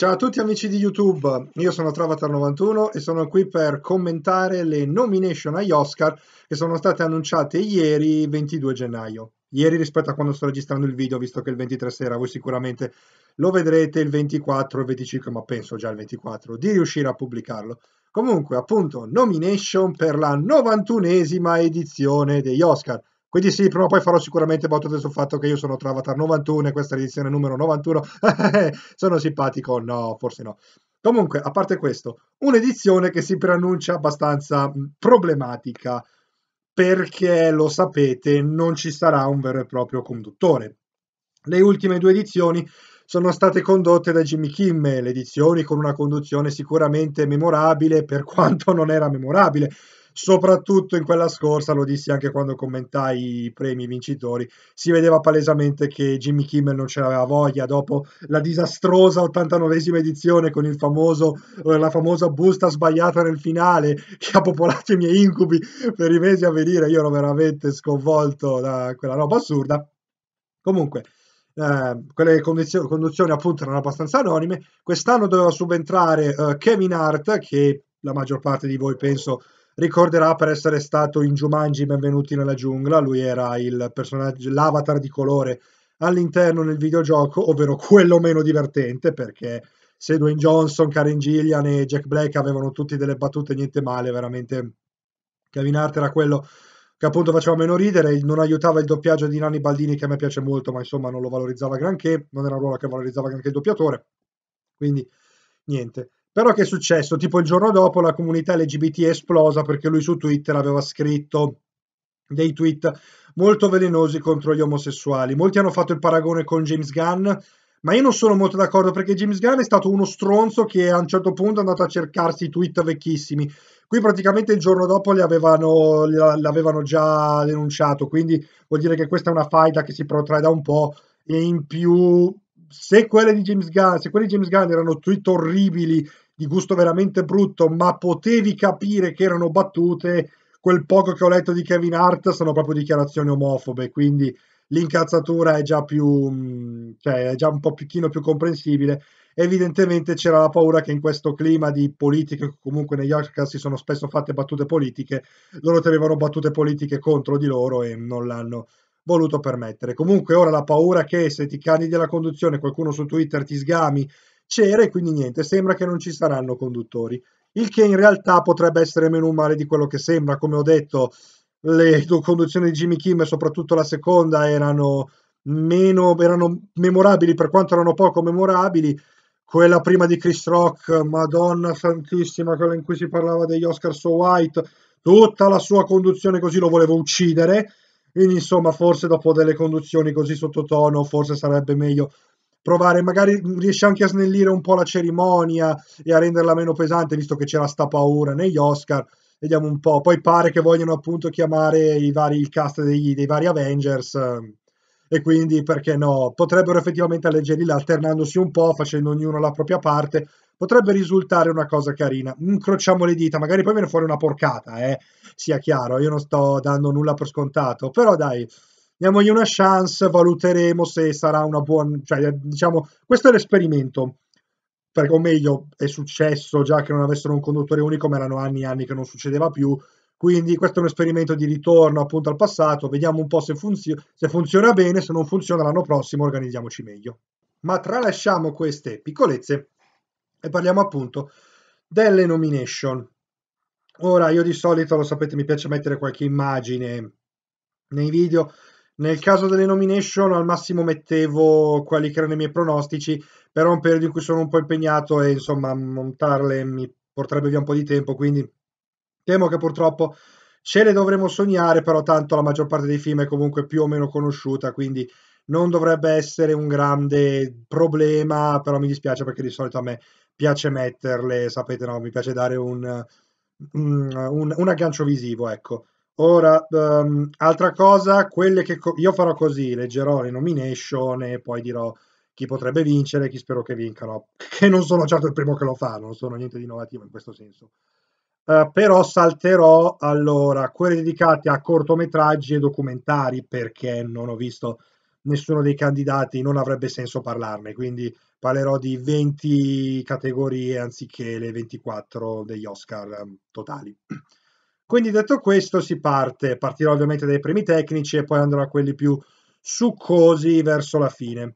Ciao a tutti amici di YouTube, io sono Travatar91 e sono qui per commentare le nomination agli Oscar che sono state annunciate ieri 22 gennaio. Ieri rispetto a quando sto registrando il video, visto che il 23 sera voi sicuramente lo vedrete il 24 il 25, ma penso già il 24, di riuscire a pubblicarlo. Comunque, appunto, nomination per la 91esima edizione degli Oscar. Quindi sì, prima o poi farò sicuramente botto del fatto che io sono Travatar 91 e questa è l'edizione numero 91. sono simpatico? No, forse no. Comunque, a parte questo, un'edizione che si preannuncia abbastanza problematica perché lo sapete, non ci sarà un vero e proprio conduttore. Le ultime due edizioni sono state condotte da Jimmy Kimmel, edizioni con una conduzione sicuramente memorabile per quanto non era memorabile, soprattutto in quella scorsa, lo dissi anche quando commentai i premi vincitori, si vedeva palesemente che Jimmy Kimmel non ce l'aveva voglia dopo la disastrosa 89esima edizione con il famoso, eh, la famosa busta sbagliata nel finale che ha popolato i miei incubi per i mesi a venire, io ero veramente sconvolto da quella roba assurda. Comunque, eh, quelle condizio- conduzioni appunto erano abbastanza anonime. Quest'anno doveva subentrare eh, Kevin Hart, che la maggior parte di voi penso ricorderà per essere stato in Jumanji Benvenuti nella giungla, lui era il personaggio, l'avatar di colore all'interno del videogioco, ovvero quello meno divertente perché se Dwayne Johnson, Karen Gillian e Jack Black avevano tutti delle battute niente male, veramente Kevin Hart era quello che appunto faceva meno ridere, non aiutava il doppiaggio di Nanni Baldini che a me piace molto, ma insomma non lo valorizzava granché, non era un ruolo che valorizzava granché il doppiatore, quindi niente. Però che è successo? Tipo il giorno dopo la comunità LGBT è esplosa perché lui su Twitter aveva scritto dei tweet molto velenosi contro gli omosessuali. Molti hanno fatto il paragone con James Gunn, ma io non sono molto d'accordo perché James Gunn è stato uno stronzo che a un certo punto è andato a cercarsi i tweet vecchissimi. Qui praticamente il giorno dopo li avevano, li avevano già denunciato, quindi vuol dire che questa è una faida che si protrae da un po' e in più se quelli di James Gunn, di James Gunn erano tweet orribili di gusto veramente brutto, ma potevi capire che erano battute, quel poco che ho letto di Kevin Hart sono proprio dichiarazioni omofobe, quindi l'incazzatura è già più, mm, cioè è già un po' pochino più comprensibile. Evidentemente c'era la paura che in questo clima di politica, comunque negli Oscar si sono spesso fatte battute politiche, loro tenevano battute politiche contro di loro e non l'hanno voluto permettere. Comunque ora la paura che se ti candidi alla conduzione qualcuno su Twitter ti sgami c'era e quindi niente, sembra che non ci saranno conduttori. Il che in realtà potrebbe essere meno male di quello che sembra, come ho detto, le conduzioni di Jimmy Kim, soprattutto la seconda, erano meno erano memorabili per quanto erano poco memorabili. Quella prima di Chris Rock, Madonna Santissima, quella in cui si parlava degli Oscar So White, tutta la sua conduzione così lo volevo uccidere. Quindi, insomma, forse dopo delle conduzioni così sottotono, forse sarebbe meglio provare, magari riesce anche a snellire un po' la cerimonia e a renderla meno pesante, visto che c'era sta paura negli Oscar. Vediamo un po'. Poi pare che vogliono appunto chiamare i vari, il cast dei, dei vari Avengers. Ehm, e quindi perché no? Potrebbero effettivamente alleggerirla alternandosi un po', facendo ognuno la propria parte, potrebbe risultare una cosa carina. Incrociamo le dita, magari poi viene fuori una porcata, eh? sia chiaro, io non sto dando nulla per scontato, però dai, diamogli una chance, valuteremo se sarà una buona... Cioè, diciamo, questo è l'esperimento. Perché, o meglio, è successo già che non avessero un conduttore unico, ma erano anni e anni che non succedeva più. Quindi questo è un esperimento di ritorno appunto al passato, vediamo un po' se, funzio se funziona bene, se non funziona l'anno prossimo organizziamoci meglio. Ma tralasciamo queste piccolezze e parliamo appunto delle nomination. Ora io di solito, lo sapete, mi piace mettere qualche immagine nei video, nel caso delle nomination al massimo mettevo quelli che erano i miei pronostici, però è un periodo in cui sono un po' impegnato e insomma montarle mi porterebbe via un po' di tempo, quindi temo che purtroppo ce le dovremo sognare, però tanto la maggior parte dei film è comunque più o meno conosciuta, quindi non dovrebbe essere un grande problema, però mi dispiace perché di solito a me piace metterle, sapete, no, mi piace dare un, un, un, un aggancio visivo, ecco. Ora, um, altra cosa, quelle che co io farò così, leggerò le nomination e poi dirò chi potrebbe vincere, e chi spero che vincano, che non sono certo il primo che lo fa, non sono niente di innovativo in questo senso. Uh, però salterò allora quelle dedicate a cortometraggi e documentari perché non ho visto nessuno dei candidati, non avrebbe senso parlarne, quindi parlerò di 20 categorie anziché le 24 degli Oscar um, totali. Quindi detto questo si parte, partirò ovviamente dai primi tecnici e poi andrò a quelli più succosi verso la fine.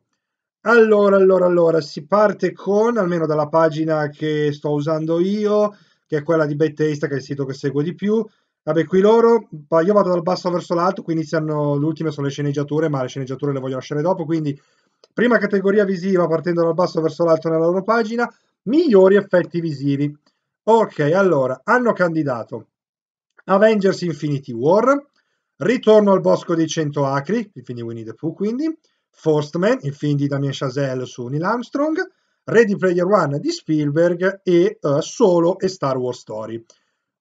Allora, allora, allora, si parte con, almeno dalla pagina che sto usando io, che è quella di Bettaste, che è il sito che seguo di più. Vabbè, qui loro, io vado dal basso verso l'alto, qui iniziano, l'ultima sono le sceneggiature, ma le sceneggiature le voglio lasciare dopo, quindi prima categoria visiva partendo dal basso verso l'alto nella loro pagina, migliori effetti visivi. Ok, allora, hanno candidato Avengers Infinity War, Ritorno al Bosco dei Cento Acri, il film di Winnie the Pooh quindi, First Man, il film di Damien Chazelle su Neil Armstrong, Ready Player One di Spielberg e uh, Solo e Star Wars Story.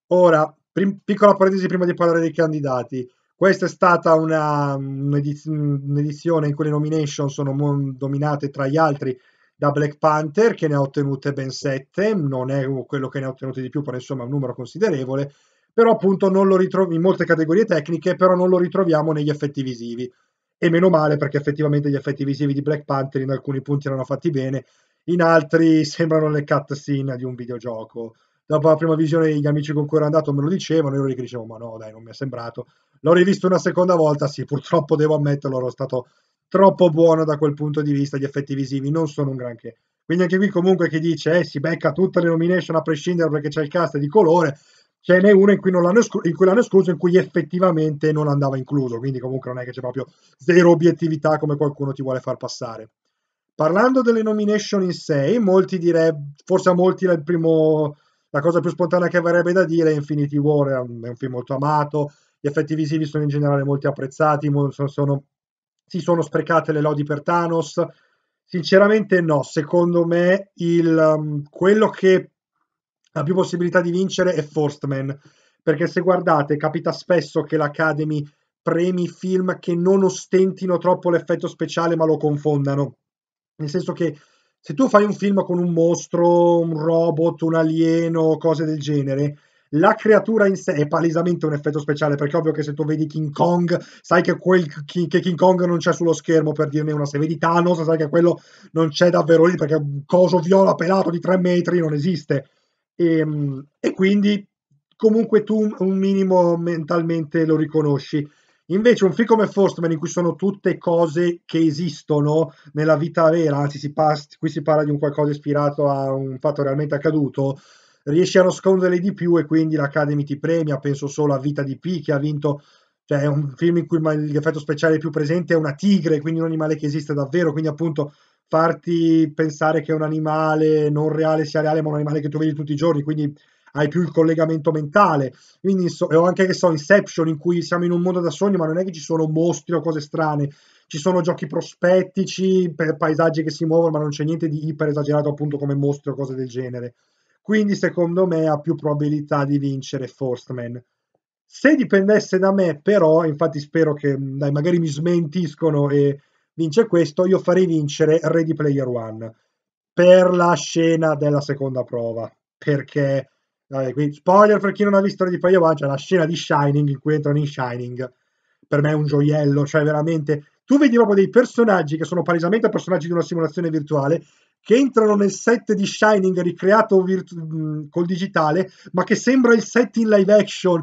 Ora, piccola parentesi prima di parlare dei candidati. Questa è stata una, mm, mm, un'edizione in cui le nomination sono dominate tra gli altri da Black Panther che ne ha ottenute ben 7, non è quello che ne ha ottenute di più, però insomma è un numero considerevole, però appunto non lo ritroviamo in molte categorie tecniche, però non lo ritroviamo negli effetti visivi. E meno male perché effettivamente gli effetti visivi di Black Panther in alcuni punti erano fatti bene, in altri sembrano le cutscene di un videogioco. Dopo la prima visione gli amici con cui ero andato me lo dicevano, io gli dicevo ma no dai non mi è sembrato. L'ho rivisto una seconda volta, sì purtroppo devo ammetterlo, ero stato troppo buono da quel punto di vista, gli effetti visivi non sono un granché. Quindi anche qui comunque chi dice eh, si becca tutte le nomination a prescindere perché c'è il cast di colore, ce n'è una in cui, l'hanno escluso, in cui l'hanno escluso, in cui effettivamente non andava incluso, quindi comunque non è che c'è proprio zero obiettività come qualcuno ti vuole far passare. Parlando delle nomination in sé, molti direbbero, forse a molti primo, la cosa più spontanea che avrebbe da dire è Infinity War, è un, è un film molto amato, gli effetti visivi sono in generale molto apprezzati, sono, sono, si sono sprecate le lodi per Thanos, Sinceramente no, secondo me il, um, quello che ha più possibilità di vincere è Forstman. perché se guardate capita spesso che l'Academy premi film che non ostentino troppo l'effetto speciale ma lo confondano. Nel senso che se tu fai un film con un mostro, un robot, un alieno, cose del genere, la creatura in sé è palesemente un effetto speciale, perché ovvio che se tu vedi King Kong, sai che, quel, che, King Kong non c'è sullo schermo, per dirne una. Se vedi Thanos, sai che quello non c'è davvero lì, perché un coso viola pelato di tre metri non esiste e, ehm, e quindi comunque tu un minimo mentalmente lo riconosci. Invece un film come Forstman in cui sono tutte cose che esistono nella vita vera, anzi si passa, qui si parla di un qualcosa ispirato a un fatto realmente accaduto, riesci a nasconderle di più e quindi l'Academy ti premia, penso solo a Vita di P che ha vinto, cioè è un film in cui l'effetto speciale più presente è una tigre, quindi un animale che esiste davvero, quindi appunto farti pensare che un animale non reale sia reale, ma un animale che tu vedi tutti i giorni, quindi hai più il collegamento mentale. Quindi, so, e ho anche che so, Inception, in cui siamo in un mondo da sogno, ma non è che ci sono mostri o cose strane, ci sono giochi prospettici, per paesaggi che si muovono, ma non c'è niente di iper esagerato, appunto, come mostri o cose del genere. Quindi, secondo me, ha più probabilità di vincere Forst Man. Se dipendesse da me, però, infatti spero che dai, magari mi smentiscono e vince questo, io farei vincere Ready Player One per la scena della seconda prova. Perché, vabbè, quindi, spoiler per chi non ha visto Ready Player One, c'è cioè la scena di Shining in cui entrano in Shining. Per me è un gioiello, cioè veramente... Tu vedi proprio dei personaggi che sono palesemente personaggi di una simulazione virtuale che entrano nel set di Shining ricreato virtu- mm, col digitale, ma che sembra il set in live action,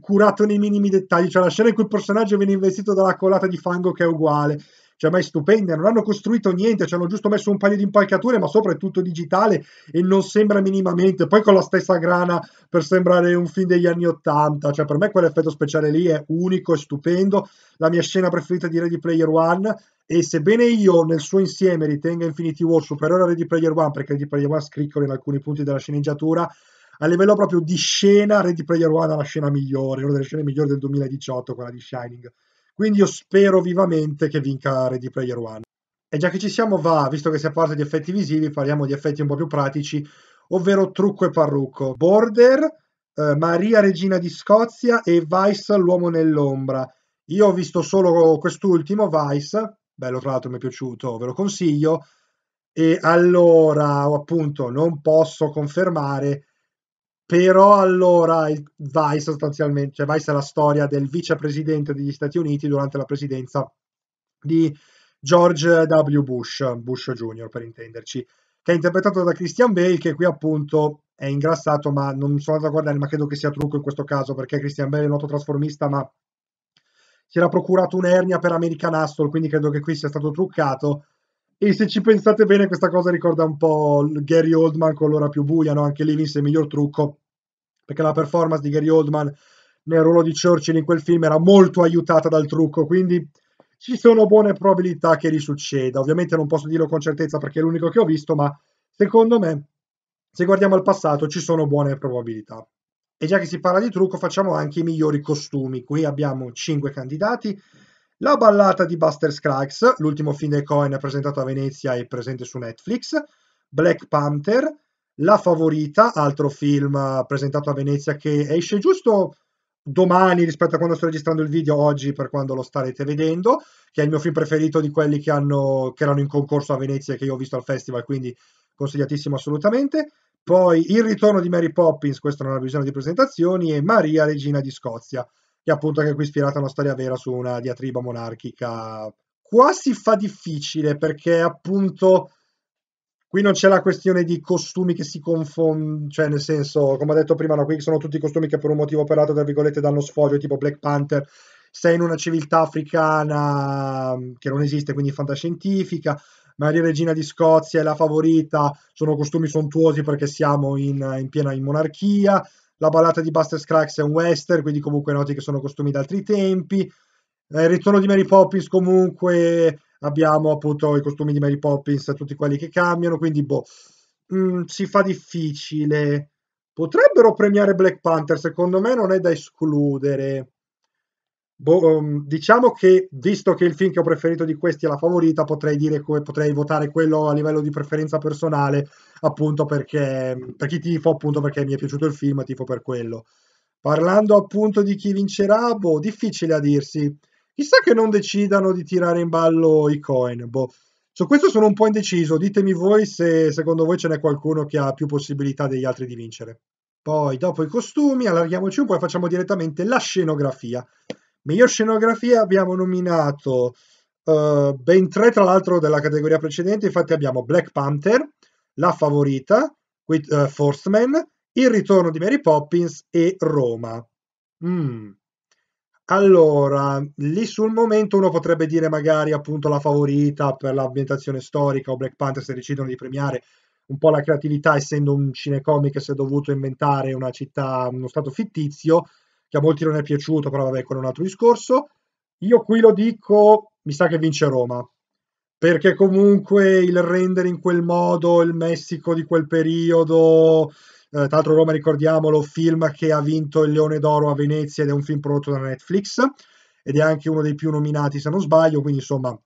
curato nei minimi dettagli, cioè la scena in cui il personaggio viene investito dalla colata di fango che è uguale cioè ma è stupenda, non hanno costruito niente, ci hanno giusto messo un paio di impalcature, ma sopra è tutto digitale e non sembra minimamente, poi con la stessa grana per sembrare un film degli anni Ottanta, cioè per me quell'effetto speciale lì è unico, e stupendo, la mia scena preferita di Ready Player One, e sebbene io nel suo insieme ritenga Infinity War superiore a Ready Player One, perché Ready Player One scriccola in alcuni punti della sceneggiatura, a livello proprio di scena, Ready Player One è la scena migliore, una delle scene migliori del 2018, quella di Shining. Quindi io spero vivamente che vinca Ready Player One. E già che ci siamo va, visto che si è parlato di effetti visivi, parliamo di effetti un po' più pratici, ovvero trucco e parrucco. Border, eh, Maria Regina di Scozia e Vice l'uomo nell'ombra. Io ho visto solo quest'ultimo, Vice, bello tra l'altro mi è piaciuto, ve lo consiglio. E allora, appunto, non posso confermare, però allora il Vice sostanzialmente, cioè Vice è la storia del vicepresidente degli Stati Uniti durante la presidenza di George W. Bush, Bush Jr. per intenderci, che è interpretato da Christian Bale, che qui appunto è ingrassato, ma non sono andato a guardare, ma credo che sia trucco in questo caso, perché Christian Bale è un autotrasformista, ma si era procurato un'ernia per American Astle, quindi credo che qui sia stato truccato e se ci pensate bene, questa cosa ricorda un po' Gary Oldman con l'ora più buia, no? anche lì vinse il miglior trucco, perché la performance di Gary Oldman nel ruolo di Churchill in quel film era molto aiutata dal trucco, quindi ci sono buone probabilità che risucceda. Ovviamente non posso dirlo con certezza perché è l'unico che ho visto, ma secondo me, se guardiamo al passato, ci sono buone probabilità. E già che si parla di trucco, facciamo anche i migliori costumi. Qui abbiamo 5 candidati. La ballata di Buster Scruggs, l'ultimo film dei Coen presentato a Venezia e presente su Netflix, Black Panther, La Favorita, altro film eh, presentato a Venezia che esce giusto domani rispetto a quando sto registrando il video, oggi per quando lo starete vedendo, che è il mio film preferito di quelli che, hanno, che erano in concorso a Venezia e che io ho visto al festival, quindi consigliatissimo assolutamente. Poi Il ritorno di Mary Poppins, questo non ha bisogno di presentazioni, e Maria Regina di Scozia che appunto anche qui ispirata a una storia vera su una diatriba monarchica. Qua si fa difficile perché appunto qui non c'è la questione di costumi che si confondono, cioè nel senso, come ho detto prima, no, qui sono tutti costumi che per un motivo o per l'altro, tra virgolette, danno sfoggio, tipo Black Panther, sei in una civiltà africana mm, che non esiste, quindi fantascientifica, Maria Regina di Scozia è la favorita, sono costumi sontuosi perché siamo in, in piena in monarchia, la ballata di Buster Scruggs è un western, quindi comunque noti che sono costumi altri tempi. Eh, il ritorno di Mary Poppins comunque abbiamo appunto i costumi di Mary Poppins, tutti quelli che cambiano, quindi boh, mh, mm, si fa difficile. Potrebbero premiare Black Panther, secondo me non è da escludere. Boh, um, diciamo che visto che il film che ho preferito di questi è la favorita, potrei dire come potrei votare quello a livello di preferenza personale, appunto perché per chi tifo, appunto perché mi è piaciuto il film, tifo per quello. Parlando appunto di chi vincerà, boh, difficile a dirsi. Chissà che non decidano di tirare in ballo i coin, boh. Su questo sono un po' indeciso, ditemi voi se secondo voi ce n'è qualcuno che ha più possibilità degli altri di vincere. Poi, dopo i costumi, allarghiamoci un po' e facciamo direttamente la scenografia. Miglior scenografia abbiamo nominato uh, ben tre, tra l'altro, della categoria precedente. Infatti abbiamo Black Panther, La Favorita, with, uh, eh, First Man, Il Ritorno di Mary Poppins e Roma. Mm. Allora, lì sul momento uno potrebbe dire magari appunto la favorita per l'ambientazione storica o Black Panther se decidono di premiare un po' la creatività, essendo un cinecomic si è dovuto inventare una città, uno stato fittizio, che a molti non è piaciuto, però vabbè, con un altro discorso. Io qui lo dico, mi sa che vince Roma, perché comunque il rendere in quel modo il Messico di quel periodo, eh, tra l'altro Roma ricordiamolo, film che ha vinto il Leone d'Oro a Venezia ed è un film prodotto da Netflix ed è anche uno dei più nominati se non sbaglio, quindi insomma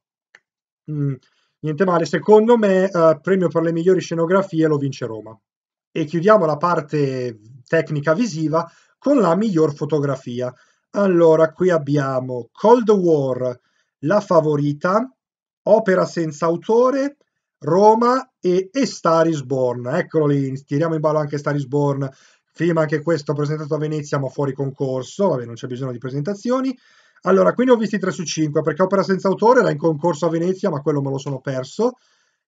mh, mm, niente male, secondo me eh, premio per le migliori scenografie lo vince Roma. E chiudiamo la parte tecnica visiva con la miglior fotografia. Allora, qui abbiamo Cold War, La Favorita, Opera senza autore, Roma e, e Star is Born. Eccolo lì, tiriamo in ballo anche Star is Born, film anche questo presentato a Venezia ma fuori concorso, vabbè non c'è bisogno di presentazioni. Allora, qui ne ho visti 3 su 5 perché Opera senza autore era in concorso a Venezia ma quello me lo sono perso.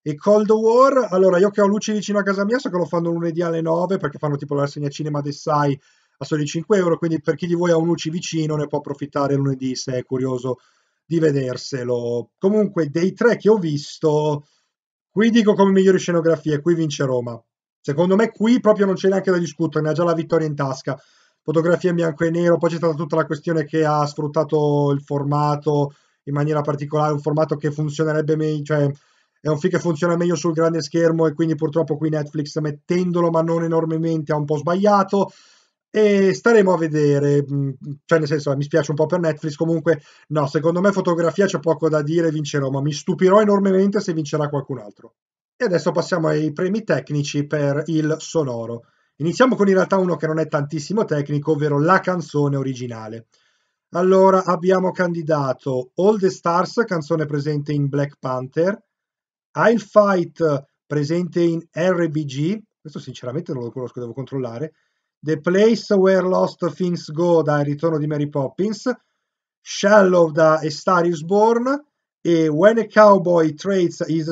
E Cold War, allora io che ho luci vicino a casa mia so che lo fanno lunedì alle 9 perché fanno tipo la rassegna cinema d'Essai a soli 5 euro, quindi per chi di voi ha un UCI vicino ne può approfittare lunedì se è curioso di vederselo. Comunque dei tre che ho visto, qui dico come migliori scenografie, qui vince Roma. Secondo me qui proprio non c'è neanche da discutere, ne ha già la vittoria in tasca. Fotografia in bianco e nero, poi c'è stata tutta la questione che ha sfruttato il formato in maniera particolare, un formato che funzionerebbe meglio, cioè è un film che funziona meglio sul grande schermo e quindi purtroppo qui Netflix mettendolo ma non enormemente ha un po' sbagliato e staremo a vedere, mm, cioè nel senso mi spiace un po' per Netflix, comunque no, secondo me fotografia c'è poco da dire, vincerò, ma mi stupirò enormemente se vincerà qualcun altro. E adesso passiamo ai premi tecnici per il sonoro. Iniziamo con in realtà uno che non è tantissimo tecnico, ovvero la canzone originale. Allora abbiamo candidato All the Stars, canzone presente in Black Panther, I'll Fight, presente in RBG, questo sinceramente non lo conosco, devo controllare, The Place Where Lost Things Go da Il ritorno di Mary Poppins, Shallow da A Star is Born e When a Cowboy Trades His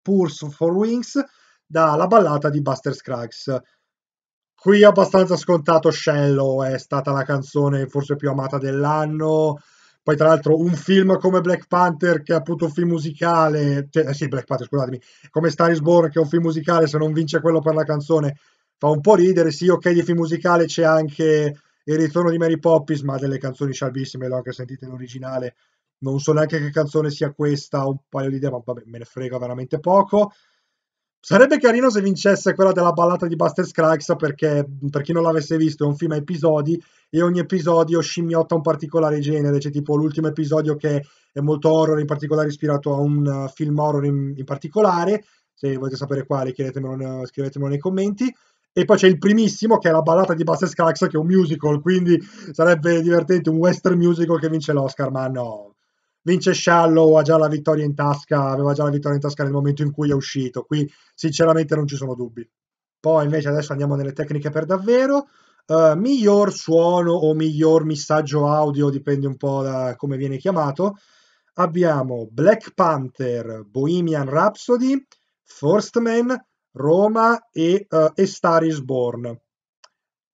Spurs for Wings da La ballata di Buster Scruggs. Qui abbastanza scontato Shallow è stata la canzone forse più amata dell'anno, poi tra l'altro un film come Black Panther, che è appunto un film musicale, cioè, eh sì, Black Panther, scusatemi, come Star is Born, che è un film musicale, se non vince quello per la canzone, fa un po' ridere, sì ok di film musicale c'è anche il ritorno di Mary Poppins, ma delle canzoni scialbissime, l'ho anche sentita in originale, non so neanche che canzone sia questa, un paio di idee, ma vabbè me ne frega veramente poco. Sarebbe carino se vincesse quella della ballata di Buster Scruggs perché per chi non l'avesse visto è un film a episodi e ogni episodio scimmiotta un particolare genere, c'è tipo l'ultimo episodio che è molto horror, in particolare ispirato a un eh, film horror in, in particolare, se volete sapere quale scrivetemelo, eh, scrivetemelo nei commenti e poi c'è il primissimo che è la ballata di Buster Scruggs che è un musical, quindi sarebbe divertente un western musical che vince l'Oscar, ma no. Vince Shallow, ha già la vittoria in tasca, aveva già la vittoria in tasca nel momento in cui è uscito, qui sinceramente non ci sono dubbi. Poi invece adesso andiamo nelle tecniche per davvero. Uh, miglior suono o miglior missaggio audio, dipende un po' da come viene chiamato. Abbiamo Black Panther, Bohemian Rhapsody, First Man, Roma e uh, eh, A Star is Born.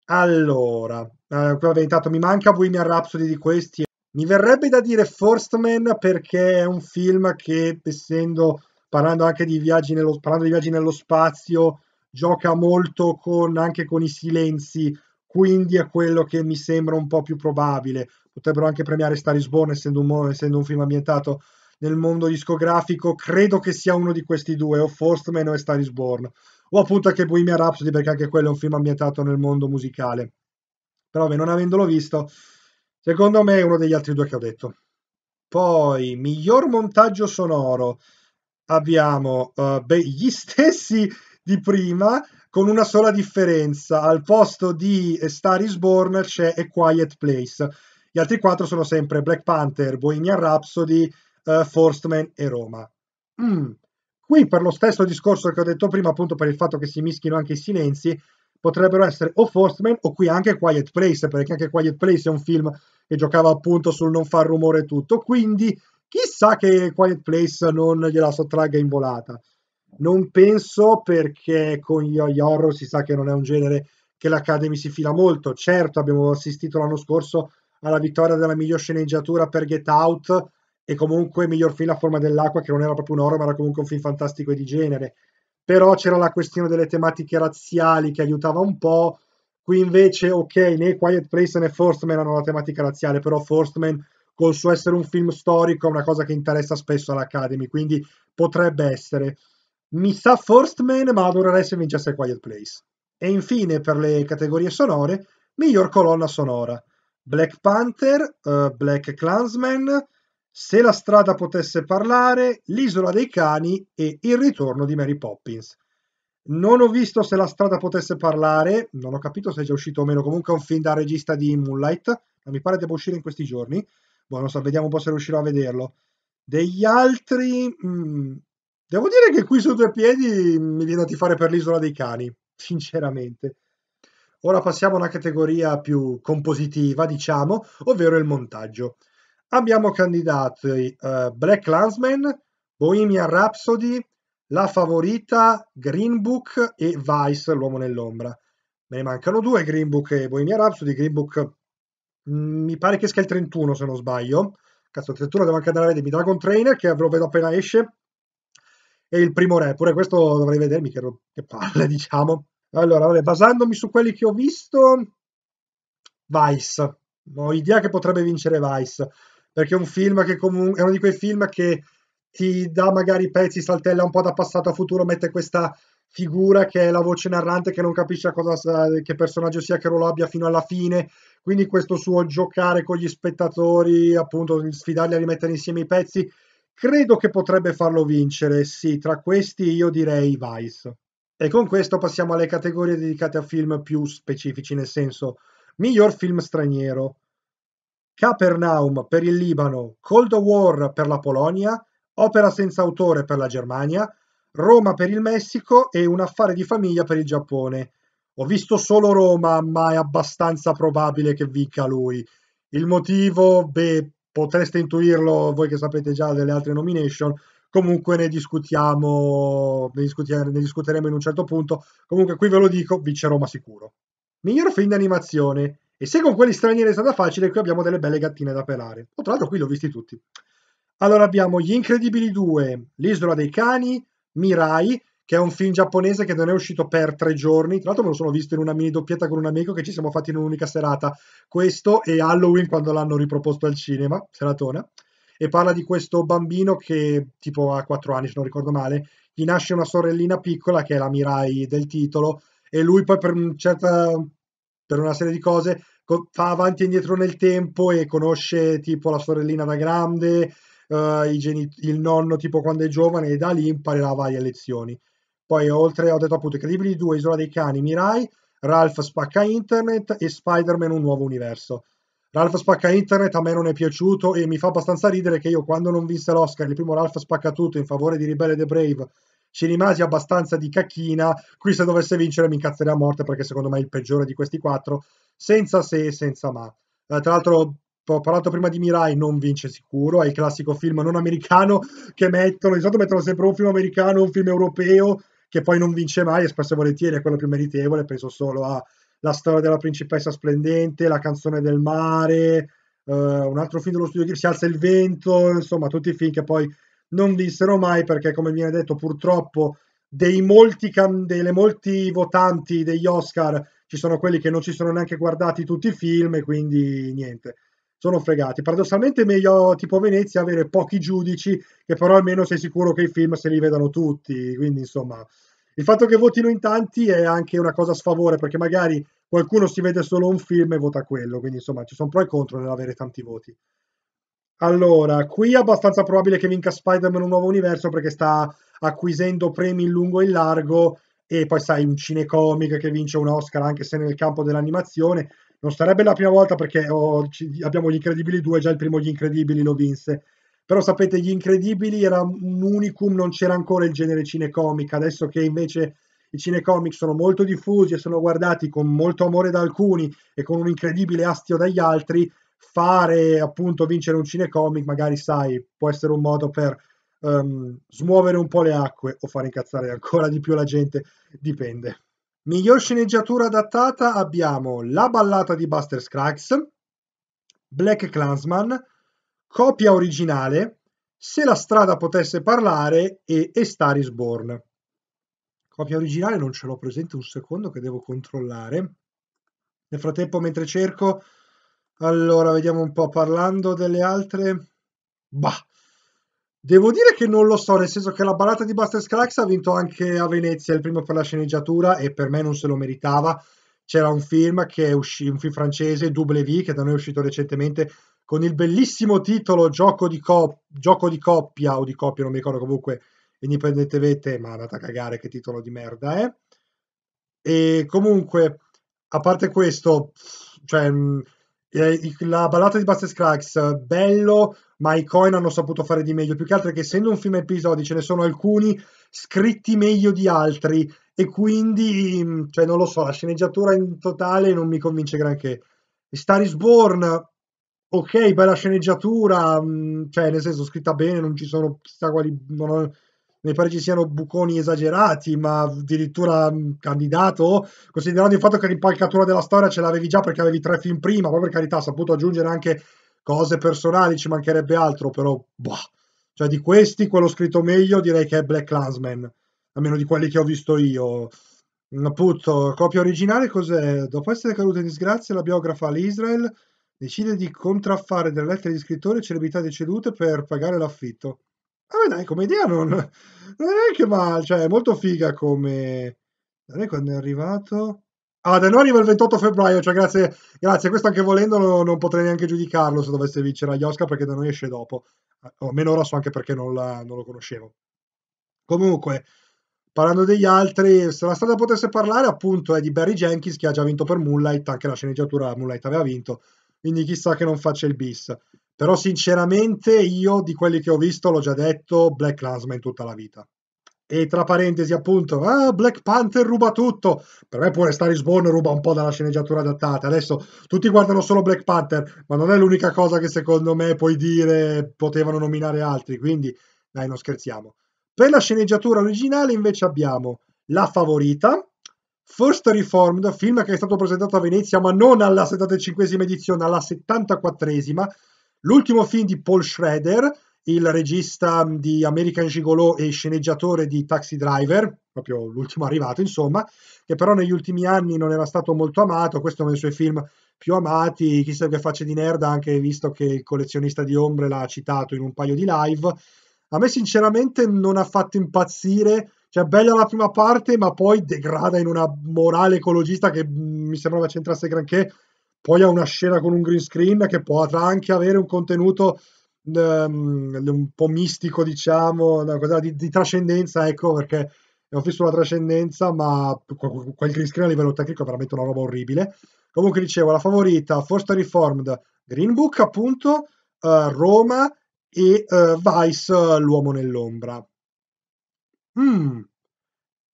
Allora, uh, eh, qui intanto mi manca Bohemian Rhapsody di questi. Mi verrebbe da dire First Man perché è un film che, essendo, parlando anche di viaggi nello, di viaggi nello spazio, gioca molto con, anche con i silenzi, quindi è quello che mi sembra un po' più probabile. Potrebbero anche premiare Star is Born, essendo un, essendo un film ambientato nel mondo discografico, credo che sia uno di questi due, o Forstman o Star is Born, o appunto anche Bohemian Rhapsody, perché anche quello è un film ambientato nel mondo musicale. Però beh, non avendolo visto, secondo me è uno degli altri due che ho detto. Poi, miglior montaggio sonoro, abbiamo uh, beh, gli stessi di prima, con una sola differenza. Al posto di Star is Born c'è A Quiet Place. Gli altri quattro sono sempre Black Panther, Bohemian Rhapsody, eh, Forstman e Roma. Mm. Qui per lo stesso discorso che ho detto prima, appunto per il fatto che si mischino anche i silenzi, potrebbero essere o Forstman o qui anche Quiet Place, perché anche Quiet Place è un film che giocava appunto sul non far rumore e tutto, quindi chissà che Quiet Place non gliela sottragga in volata. Non penso perché con gli horror si sa che non è un genere che l'Academy si fila molto. Certo, abbiamo assistito l'anno scorso alla vittoria della miglior sceneggiatura per Get Out e comunque miglior film La forma dell'acqua, che non era proprio un'ora, ma era comunque un film fantastico e di genere. Però c'era la questione delle tematiche razziali che aiutava un po'. Qui invece, ok, né Quiet Place né Forstman hanno la tematica razziale, però Forstman, col suo essere un film storico, è una cosa che interessa spesso all'Academy, quindi potrebbe essere. Mi sa Forstman, ma adorerei se vincesse Quiet Place. E infine, per le categorie sonore, miglior colonna sonora. Black Panther, uh, Black Clansman, se la strada potesse parlare, l'isola dei cani e il ritorno di Mary Poppins. Non ho visto se la strada potesse parlare, non ho capito se è già uscito o meno, comunque è un film da regista di Moonlight, ma mi pare debba uscire in questi giorni. Boh, non so, vediamo un po' se riuscirò a vederlo. Degli altri... Mh, mm, devo dire che qui su due piedi mi viene a tifare per l'isola dei cani, sinceramente. Ora passiamo a una categoria più compositiva, diciamo, ovvero il montaggio abbiamo candidati eh, Black Clansman, Bohemian Rhapsody, La Favorita, Green Book e Vice, L'Uomo nell'Ombra. Me ne mancano due, Green Book e Bohemian Rhapsody. Green Book mh, mm, mi pare che esca il 31 se non sbaglio. Cazzo, il 31 devo anche andare a vedermi Dragon Trainer, che lo vedo appena esce, e il primo re, pure questo dovrei vedermi che, che parla, diciamo. Allora, vabbè, basandomi su quelli che ho visto, Vice. Ho idea che potrebbe vincere Vice perché è un film che comunque è uno di quei film che ti dà magari pezzi, saltella un po' da passato a futuro, mette questa figura che è la voce narrante che non capisce cosa, che personaggio sia, che ruolo abbia fino alla fine, quindi questo suo giocare con gli spettatori, appunto sfidarli a rimettere insieme i pezzi, credo che potrebbe farlo vincere, sì, tra questi io direi Vice. E con questo passiamo alle categorie dedicate a film più specifici, nel senso miglior film straniero, Capernaum per il Libano, Cold War per la Polonia, Opera senza autore per la Germania, Roma per il Messico e Un affare di famiglia per il Giappone. Ho visto solo Roma, ma è abbastanza probabile che vinca lui. Il motivo, beh, potreste intuirlo voi che sapete già delle altre nomination, comunque ne discutiamo, ne, discutia, ne discuteremo in un certo punto. Comunque qui ve lo dico, vince Roma sicuro. Miglior film d'animazione. E se con quelli stranieri è stata facile, qui abbiamo delle belle gattine da pelare. Oh, tra l'altro qui l'ho visti tutti. Allora abbiamo Gli Incredibili 2, L'isola dei cani, Mirai, che è un film giapponese che non è uscito per tre giorni. Tra l'altro me lo sono visto in una mini doppietta con un amico che ci siamo fatti in un'unica serata. Questo e Halloween quando l'hanno riproposto al cinema, seratona. E parla di questo bambino che tipo ha 4 anni, se non ricordo male, gli nasce una sorellina piccola che è la Mirai del titolo e lui poi per un certo per una serie di cose, fa avanti e indietro nel tempo e conosce tipo la sorellina da grande, uh, eh, genit- il nonno tipo quando è giovane e da lì imparerà varie lezioni. Poi oltre ho detto appunto Credibili 2, Isola dei Cani, Mirai, Ralph spacca internet e Spider-Man un nuovo universo. Ralph spacca internet a me non è piaciuto e mi fa abbastanza ridere che io quando non vinse l'Oscar il primo Ralph spacca tutto in favore di Ribelle the Brave ci rimasi abbastanza di cacchina, qui se dovesse vincere mi incazzerei a morte perché secondo me è il peggiore di questi quattro, senza se e senza ma. Eh, tra l'altro ho parlato prima di Mirai, non vince sicuro, è il classico film non americano che mettono, di solito mettono sempre un film americano, un film europeo, che poi non vince mai e spesso e volentieri è quello più meritevole, penso solo a La storia della principessa splendente, La canzone del mare, eh, un altro film dello studio che si alza il vento, insomma tutti i film che poi non vinsero mai perché, come viene detto, purtroppo dei molti, delle molti votanti degli Oscar ci sono quelli che non ci sono neanche guardati tutti i film e quindi niente, sono fregati. Paradossalmente è meglio tipo Venezia avere pochi giudici che però almeno sei sicuro che i film se li vedano tutti, quindi insomma... Il fatto che votino in tanti è anche una cosa a sfavore perché magari qualcuno si vede solo un film e vota quello, quindi insomma ci sono pro e contro nell'avere tanti voti. Allora, qui è abbastanza probabile che vinca Spider-Man un nuovo universo perché sta acquisendo premi in lungo e in largo e poi sai un cinecomic che vince un Oscar anche se nel campo dell'animazione non sarebbe la prima volta perché oh, ci, abbiamo gli Incredibili 2 già il primo gli Incredibili lo vinse però sapete gli Incredibili era un unicum non c'era ancora il genere cinecomic adesso che invece i cinecomic sono molto diffusi e sono guardati con molto amore da alcuni e con un incredibile astio dagli altri fare appunto vincere un cinecomic, magari sai, può essere un modo per um, smuovere un po' le acque o far incazzare ancora di più la gente, dipende. Miglior sceneggiatura adattata abbiamo La ballata di Buster Scruggs, Black Clansman, Copia originale, Se la strada potesse parlare e A Star is Born. Copia originale non ce l'ho presente un secondo che devo controllare. Nel frattempo, mentre cerco, allora, vediamo un po', parlando delle altre... Bah! Devo dire che non lo so, nel senso che la barata di Buster Scrax ha vinto anche a Venezia il primo per la sceneggiatura e per me non se lo meritava. C'era un film che è uscito, un film francese, Double V, che da noi è uscito recentemente, con il bellissimo titolo Gioco di, co- Gioco di coppia o di coppia, non mi ricordo comunque, indipendentemente, ma andate a cagare che titolo di merda è. Eh? E comunque, a parte questo, cioè, la ballata di Buster Scruggs, bello, ma i coin hanno saputo fare di meglio. Più che altro che essendo un film episodi ce ne sono alcuni scritti meglio di altri e quindi, mm, cioè non lo so, la sceneggiatura in totale non mi convince granché. Star is Born, ok, bella sceneggiatura, mm, cioè nel senso scritta bene, non ci sono chissà quali... Non ho, mi pare ci siano buconi esagerati, ma addirittura mm, candidato, considerando il fatto che l'impalcatura della storia ce l'avevi già perché avevi tre film prima, poi per carità ha saputo aggiungere anche cose personali, ci mancherebbe altro, però boh. Cioè di questi quello scritto meglio direi che è Black Clansman, almeno di quelli che ho visto io. Appunto, copia originale cos'è? Dopo essere caduta in disgrazia, la biografa all'Israel decide di contraffare delle lettere di scrittore e celebrità decedute per pagare l'affitto. Ah, Vabbè dai, come idea non, non è neanche male, cioè è molto figa come... Non è quando è arrivato... Ah, da noi arriva il 28 febbraio, cioè grazie, grazie. questo anche volendolo non potrei neanche giudicarlo se dovesse vincere agli Oscar perché da noi esce dopo. Ah, o almeno ora so anche perché non, la, non lo conoscevo. Comunque, parlando degli altri, se la strada potesse parlare appunto è di Barry Jenkins che ha già vinto per Moonlight, anche la sceneggiatura Moonlight aveva vinto, quindi chissà che non faccia il bis. Però sinceramente io di quelli che ho visto, l'ho già detto, Black Lasma in tutta la vita. E tra parentesi appunto, ah, Black Panther ruba tutto. Per me pure Star Spawn ruba un po' dalla sceneggiatura adattata. Adesso tutti guardano solo Black Panther, ma non è l'unica cosa che secondo me puoi dire potevano nominare altri. Quindi dai, non scherziamo. Per la sceneggiatura originale invece abbiamo La Favorita, First Reformed, film che è stato presentato a Venezia ma non alla 75esima edizione, alla 74esima, L'ultimo film di Paul Schrader, il regista mm, di American Gigolo e sceneggiatore di Taxi Driver, proprio l'ultimo arrivato, insomma, che però negli ultimi anni non era stato molto amato. Questo è uno dei suoi film più amati. Chissà che facce di nerd, anche visto che il collezionista di ombre l'ha citato in un paio di live. A me, sinceramente, non ha fatto impazzire. Cioè, bella la prima parte, ma poi degrada in una morale ecologista che mm, mi sembrava c'entrasse granché poi ha una scena con un green screen che potrà anche avere un contenuto um, un po' mistico, diciamo, una cosa di, di trascendenza, ecco, perché ho visto una trascendenza, ma quel green screen a livello tecnico è veramente una roba orribile. Comunque dicevo, la favorita, Forza Reformed, Green Book, appunto, uh, Roma e uh, Vice, l'uomo nell'ombra. Mm.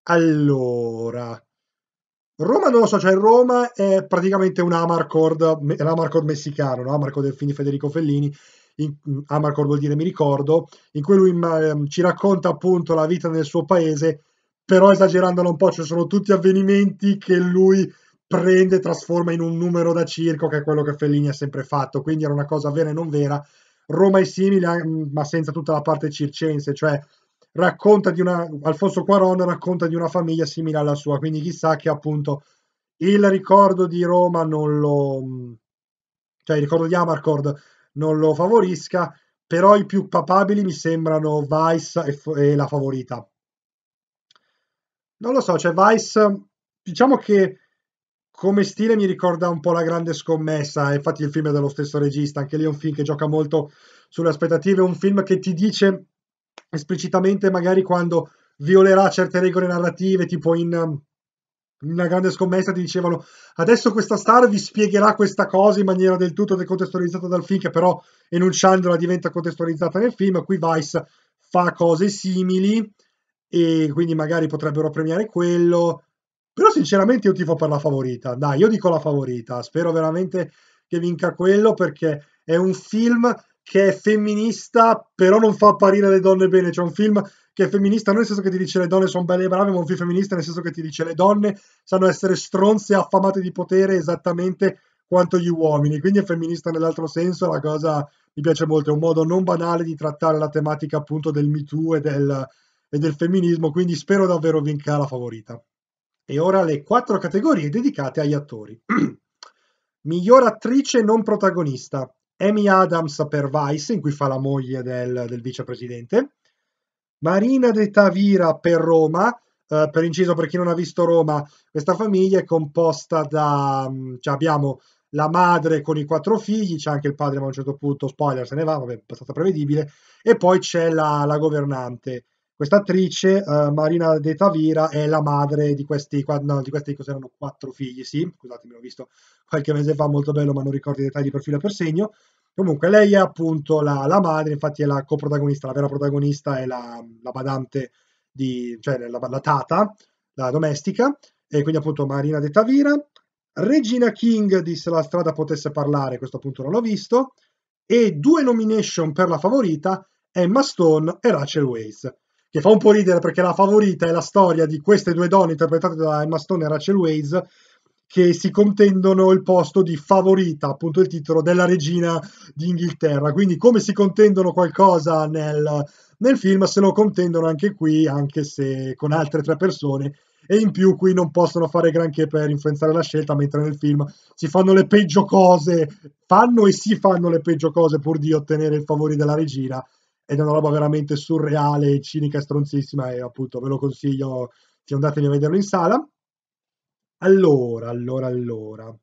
Allora, Roma non lo so, cioè Roma è praticamente un Amarcord, l'Amarcord messicano, no? Amarcord del film Federico Fellini, in, Amarcord vuol dire mi ricordo, in cui lui um, ci racconta appunto la vita nel suo paese, però esagerandola un po', ci cioè sono tutti avvenimenti che lui prende e trasforma in un numero da circo, che è quello che Fellini ha sempre fatto, quindi era una cosa vera e non vera. Roma è simile, ma senza tutta la parte circense, cioè racconta di una, Alfonso Cuarón racconta di una famiglia simile alla sua, quindi chissà che appunto il ricordo di Roma non lo, mm, cioè il ricordo di Amarcord non lo favorisca, però i più papabili mi sembrano Vice e, e la favorita. Non lo so, cioè Vice, diciamo che come stile mi ricorda un po' la grande scommessa, infatti il film è dello stesso regista, anche lì è un film che gioca molto sulle aspettative, un film che ti dice esplicitamente magari quando violerà certe regole narrative, tipo um, in, una grande scommessa ti dicevano adesso questa star vi spiegherà questa cosa in maniera del tutto decontestualizzata dal film, che però enunciandola diventa contestualizzata nel film, qui Vice fa cose simili e quindi magari potrebbero premiare quello. Però sinceramente io tifo per la favorita, dai, io dico la favorita, spero veramente che vinca quello perché è un film che è femminista, però non fa apparire le donne bene. C'è un film che è femminista, non nel senso che ti dice le donne sono belle e brave, ma un film femminista nel senso che ti dice le donne sanno essere stronze e affamate di potere esattamente quanto gli uomini. Quindi è femminista nell'altro senso, la cosa mi piace molto, è un modo non banale di trattare la tematica appunto del Me Too e del, e del femminismo, quindi spero davvero vinca la favorita. E ora le quattro categorie dedicate agli attori. Miglior attrice non protagonista. Amy Adams per Vice, in cui fa la moglie del, del vicepresidente, Marina De Tavira per Roma, Uh, per inciso, per chi non ha visto Roma, questa famiglia è composta da... Mm, cioè abbiamo la madre con i quattro figli, c'è anche il padre ma a un certo punto, spoiler, se ne va, vabbè, è abbastanza prevedibile, e poi c'è la, la governante questa attrice, eh, Marina De Tavira, è la madre di questi, no, di questi cosa quattro figli, sì, scusatemi, l'ho visto qualche mese fa, molto bello, ma non ricordo i dettagli per filo e per segno. Comunque lei è appunto la, la, madre, infatti è la coprotagonista, la vera protagonista è la, la badante, di, cioè la, la, tata, la domestica, e quindi appunto Marina De Tavira. Regina King di Se la strada potesse parlare, questo appunto non l'ho visto, e due nomination per la favorita, Emma Stone e Rachel Weisz che fa un po' ridere perché la favorita è la storia di queste due donne interpretate da Emma Stone e Rachel Waze che si contendono il posto di favorita, appunto il titolo della regina d'Inghilterra. Quindi come si contendono qualcosa nel, nel film, se lo contendono anche qui, anche se con altre tre persone e in più qui non possono fare granché per influenzare la scelta, mentre nel film si fanno le peggio cose, fanno e si fanno le peggio cose pur di ottenere il favore della regina ed è una roba veramente surreale, cinica e stronzissima e appunto ve lo consiglio se andateli a vederlo in sala. Allora, allora, allora.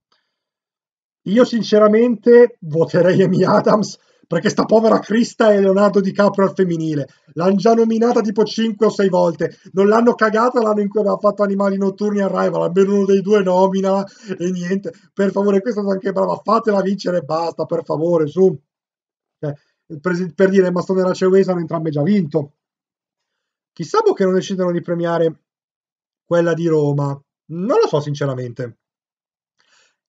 Io sinceramente voterei Amy Adams perché sta povera Crista è Leonardo DiCaprio al femminile. L'hanno già nominata tipo 5 o 6 volte. Non l'hanno cagata l'anno in cui aveva fatto Animali Notturni a Rival. Almeno uno dei due nomina e niente. Per favore, questa è anche brava. Fatela vincere e basta, per favore, su per, dire il bastone della Cervesa hanno entrambe già vinto. Chissà boh che non decidono di premiare quella di Roma. Non lo so, sinceramente.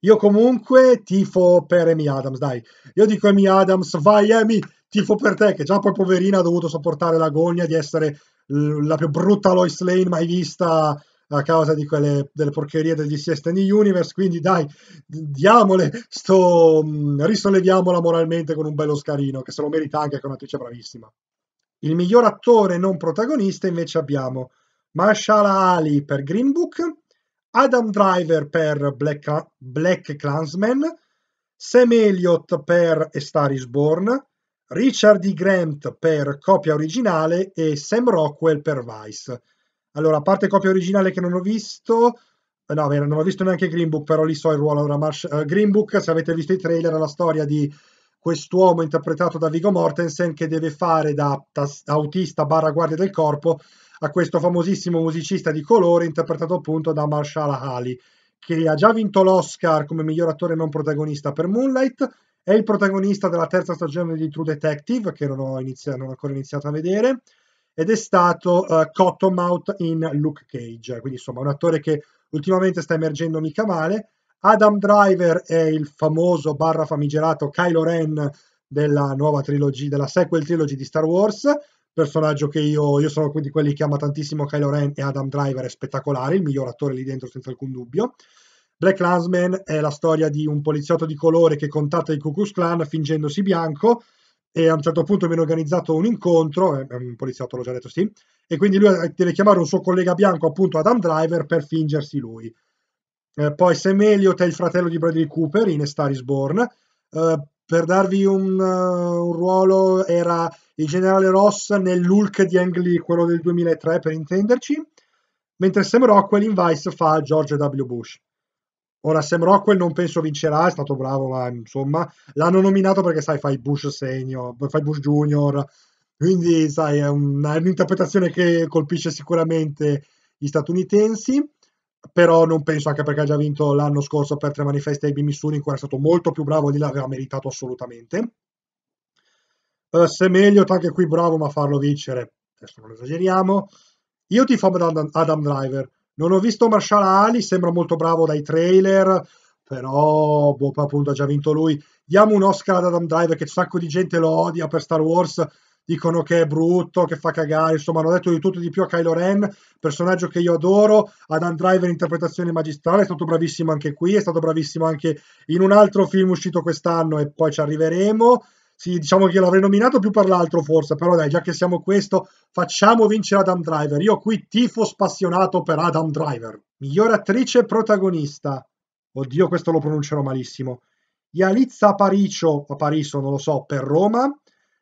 Io comunque tifo per Amy Adams, dai. Io dico Amy Adams, vai Amy, tifo per te, che già poi poverina ha dovuto sopportare l'agonia di essere la più brutta Lois Lane mai vista a causa di quelle delle porcherie del DCS Stanley Universe, quindi dai, diamole, sto, mm, risolleviamola moralmente con un bello scarino, che se lo merita anche con un'attrice bravissima. Il miglior attore non protagonista invece abbiamo Marshala Ali per Green Book, Adam Driver per Black, Black Clansman, Sam Elliott per A Star is Born, Richard D. Grant per copia originale e Sam Rockwell per Vice. Allora, a parte copia originale che non ho visto, eh, no, vero, non ho visto neanche Green Book, però lì so il ruolo. Allora, Marsh, uh, Green Book, se avete visto i trailer, è la storia di quest'uomo interpretato da Vigo Mortensen che deve fare da autista barra guardia del corpo a questo famosissimo musicista di colore interpretato appunto da Marshall Ali, che ha già vinto l'Oscar come miglior attore non protagonista per Moonlight, è il protagonista della terza stagione di True Detective, che non ho, iniziato, non ho ancora iniziato a vedere, ed è stato uh, Cottonmouth in Luke Cage, quindi insomma un attore che ultimamente sta emergendo mica male. Adam Driver è il famoso barra famigerato Kylo Ren della nuova trilogia, della sequel trilogy di Star Wars, personaggio che io, io sono di quelli che ama tantissimo Kylo Ren e Adam Driver è spettacolare, il miglior attore lì dentro senza alcun dubbio. Black Lansman è la storia di un poliziotto di colore che contatta il Ku Klux Klan fingendosi bianco, e a un certo punto viene organizzato un incontro, un poliziotto l'ho già detto sì, e quindi lui eh, deve chiamare un suo collega bianco appunto Adam Driver per fingersi lui. Eh, poi Sam Elliott è il fratello di Bradley Cooper in A Star is Born, eh, per darvi un, uh, un, ruolo era il generale Ross nell'Hulk di Ang Lee, quello del 2003 per intenderci, mentre Sam Rockwell in Vice fa George W. Bush. Ora, Sam Rockwell non penso vincerà, è stato bravo, ma insomma, l'hanno nominato perché, sai, fai Bush senior, fai Bush junior, quindi, sai, è, una, è un'interpretazione che colpisce sicuramente gli statunitensi, però non penso, anche perché ha già vinto l'anno scorso per tre manifesti ai Missouri, in cui era stato molto più bravo, lì l'aveva meritato assolutamente. Uh, eh, Sam Elliott, anche qui bravo, ma farlo vincere, adesso non esageriamo. Io ti famo ad Adam Driver, non ho visto Marshall Ali, sembra molto bravo dai trailer, però boh, appunto ha già vinto lui. Diamo un Oscar ad Adam Driver che un sacco di gente lo odia per Star Wars, dicono che è brutto, che fa cagare, insomma hanno detto di tutto e di più a Kylo Ren, personaggio che io adoro, Adam Driver interpretazione magistrale, è stato bravissimo anche qui, è stato bravissimo anche in un altro film uscito quest'anno e poi ci arriveremo. Sì, diciamo che l'avrei nominato più per l'altro forse, però dai, già che siamo questo, facciamo vincere Adam Driver. Io qui tifo spassionato per Adam Driver. Miglior attrice protagonista. Oddio, questo lo pronuncerò malissimo. Yalitza Aparicio, Pariso, non lo so, per Roma.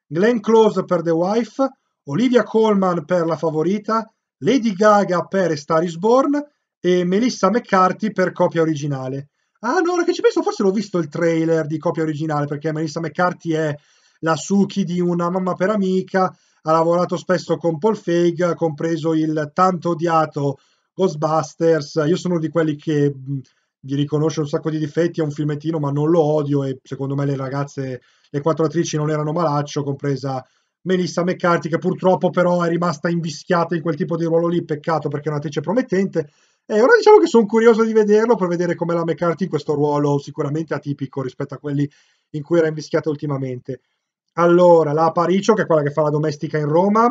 Glenn Close per The Wife. Olivia Colman per La Favorita. Lady Gaga per Star is Born. E Melissa McCarthy per Copia Originale. Ah no, ora che ci penso, forse l'ho visto il trailer di copia originale, perché Melissa McCarthy è la Suki di Una mamma per amica, ha lavorato spesso con Paul Feig, compreso il tanto odiato Ghostbusters. Io sono uno di quelli che mh, vi riconosce un sacco di difetti, è un filmettino, ma non lo odio e secondo me le ragazze, le quattro attrici non erano malaccio, compresa Melissa McCarthy, che purtroppo però è rimasta invischiata in quel tipo di ruolo lì, peccato perché è un'attrice promettente. E ora diciamo che sono curioso di vederlo per vedere come la McCarthy in questo ruolo sicuramente atipico rispetto a quelli in cui era invischiata ultimamente. Allora, la Paricio, che è quella che fa la domestica in Roma,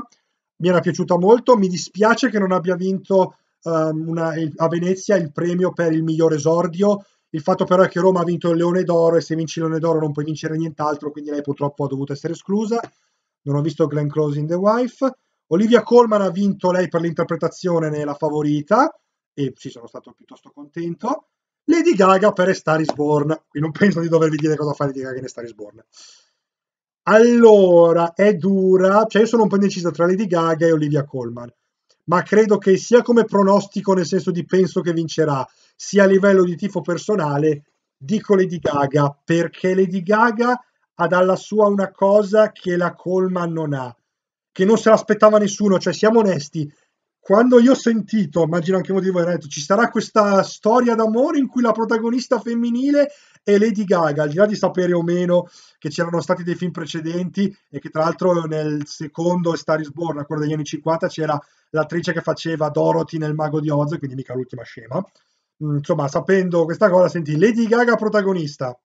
mi era piaciuta molto. Mi dispiace che non abbia vinto um, una, il, a Venezia il premio per il miglior esordio. Il fatto però è che Roma ha vinto il Leone d'Oro e se vinci il Leone d'Oro non puoi vincere nient'altro, quindi lei purtroppo ha dovuto essere esclusa. Non ho visto Glenn Close in The Wife. Olivia Colman ha vinto lei per l'interpretazione nella favorita e sì, sono stato piuttosto contento. Lady Gaga per Star is Born. Qui non penso di dovervi dire cosa fa Lady Gaga in Star is Born. Allora, è dura, cioè io sono un po' indeciso tra Lady Gaga e Olivia Colman, ma credo che sia come pronostico, nel senso di penso che vincerà, sia a livello di tifo personale, dico Lady Gaga, perché Lady Gaga ha dalla sua una cosa che la Colman non ha, che non se l'aspettava nessuno, cioè siamo onesti, quando io ho sentito, immagino anche voi di voi, ho detto, ci sarà questa storia d'amore in cui la protagonista femminile è Lady Gaga, al di là di sapere o meno che c'erano stati dei film precedenti e che tra l'altro nel secondo Star is Born, quello degli anni 50, c'era l'attrice che faceva Dorothy nel Mago di Oz, quindi mica l'ultima scema. Mm, insomma, sapendo questa cosa, senti Lady Gaga protagonista.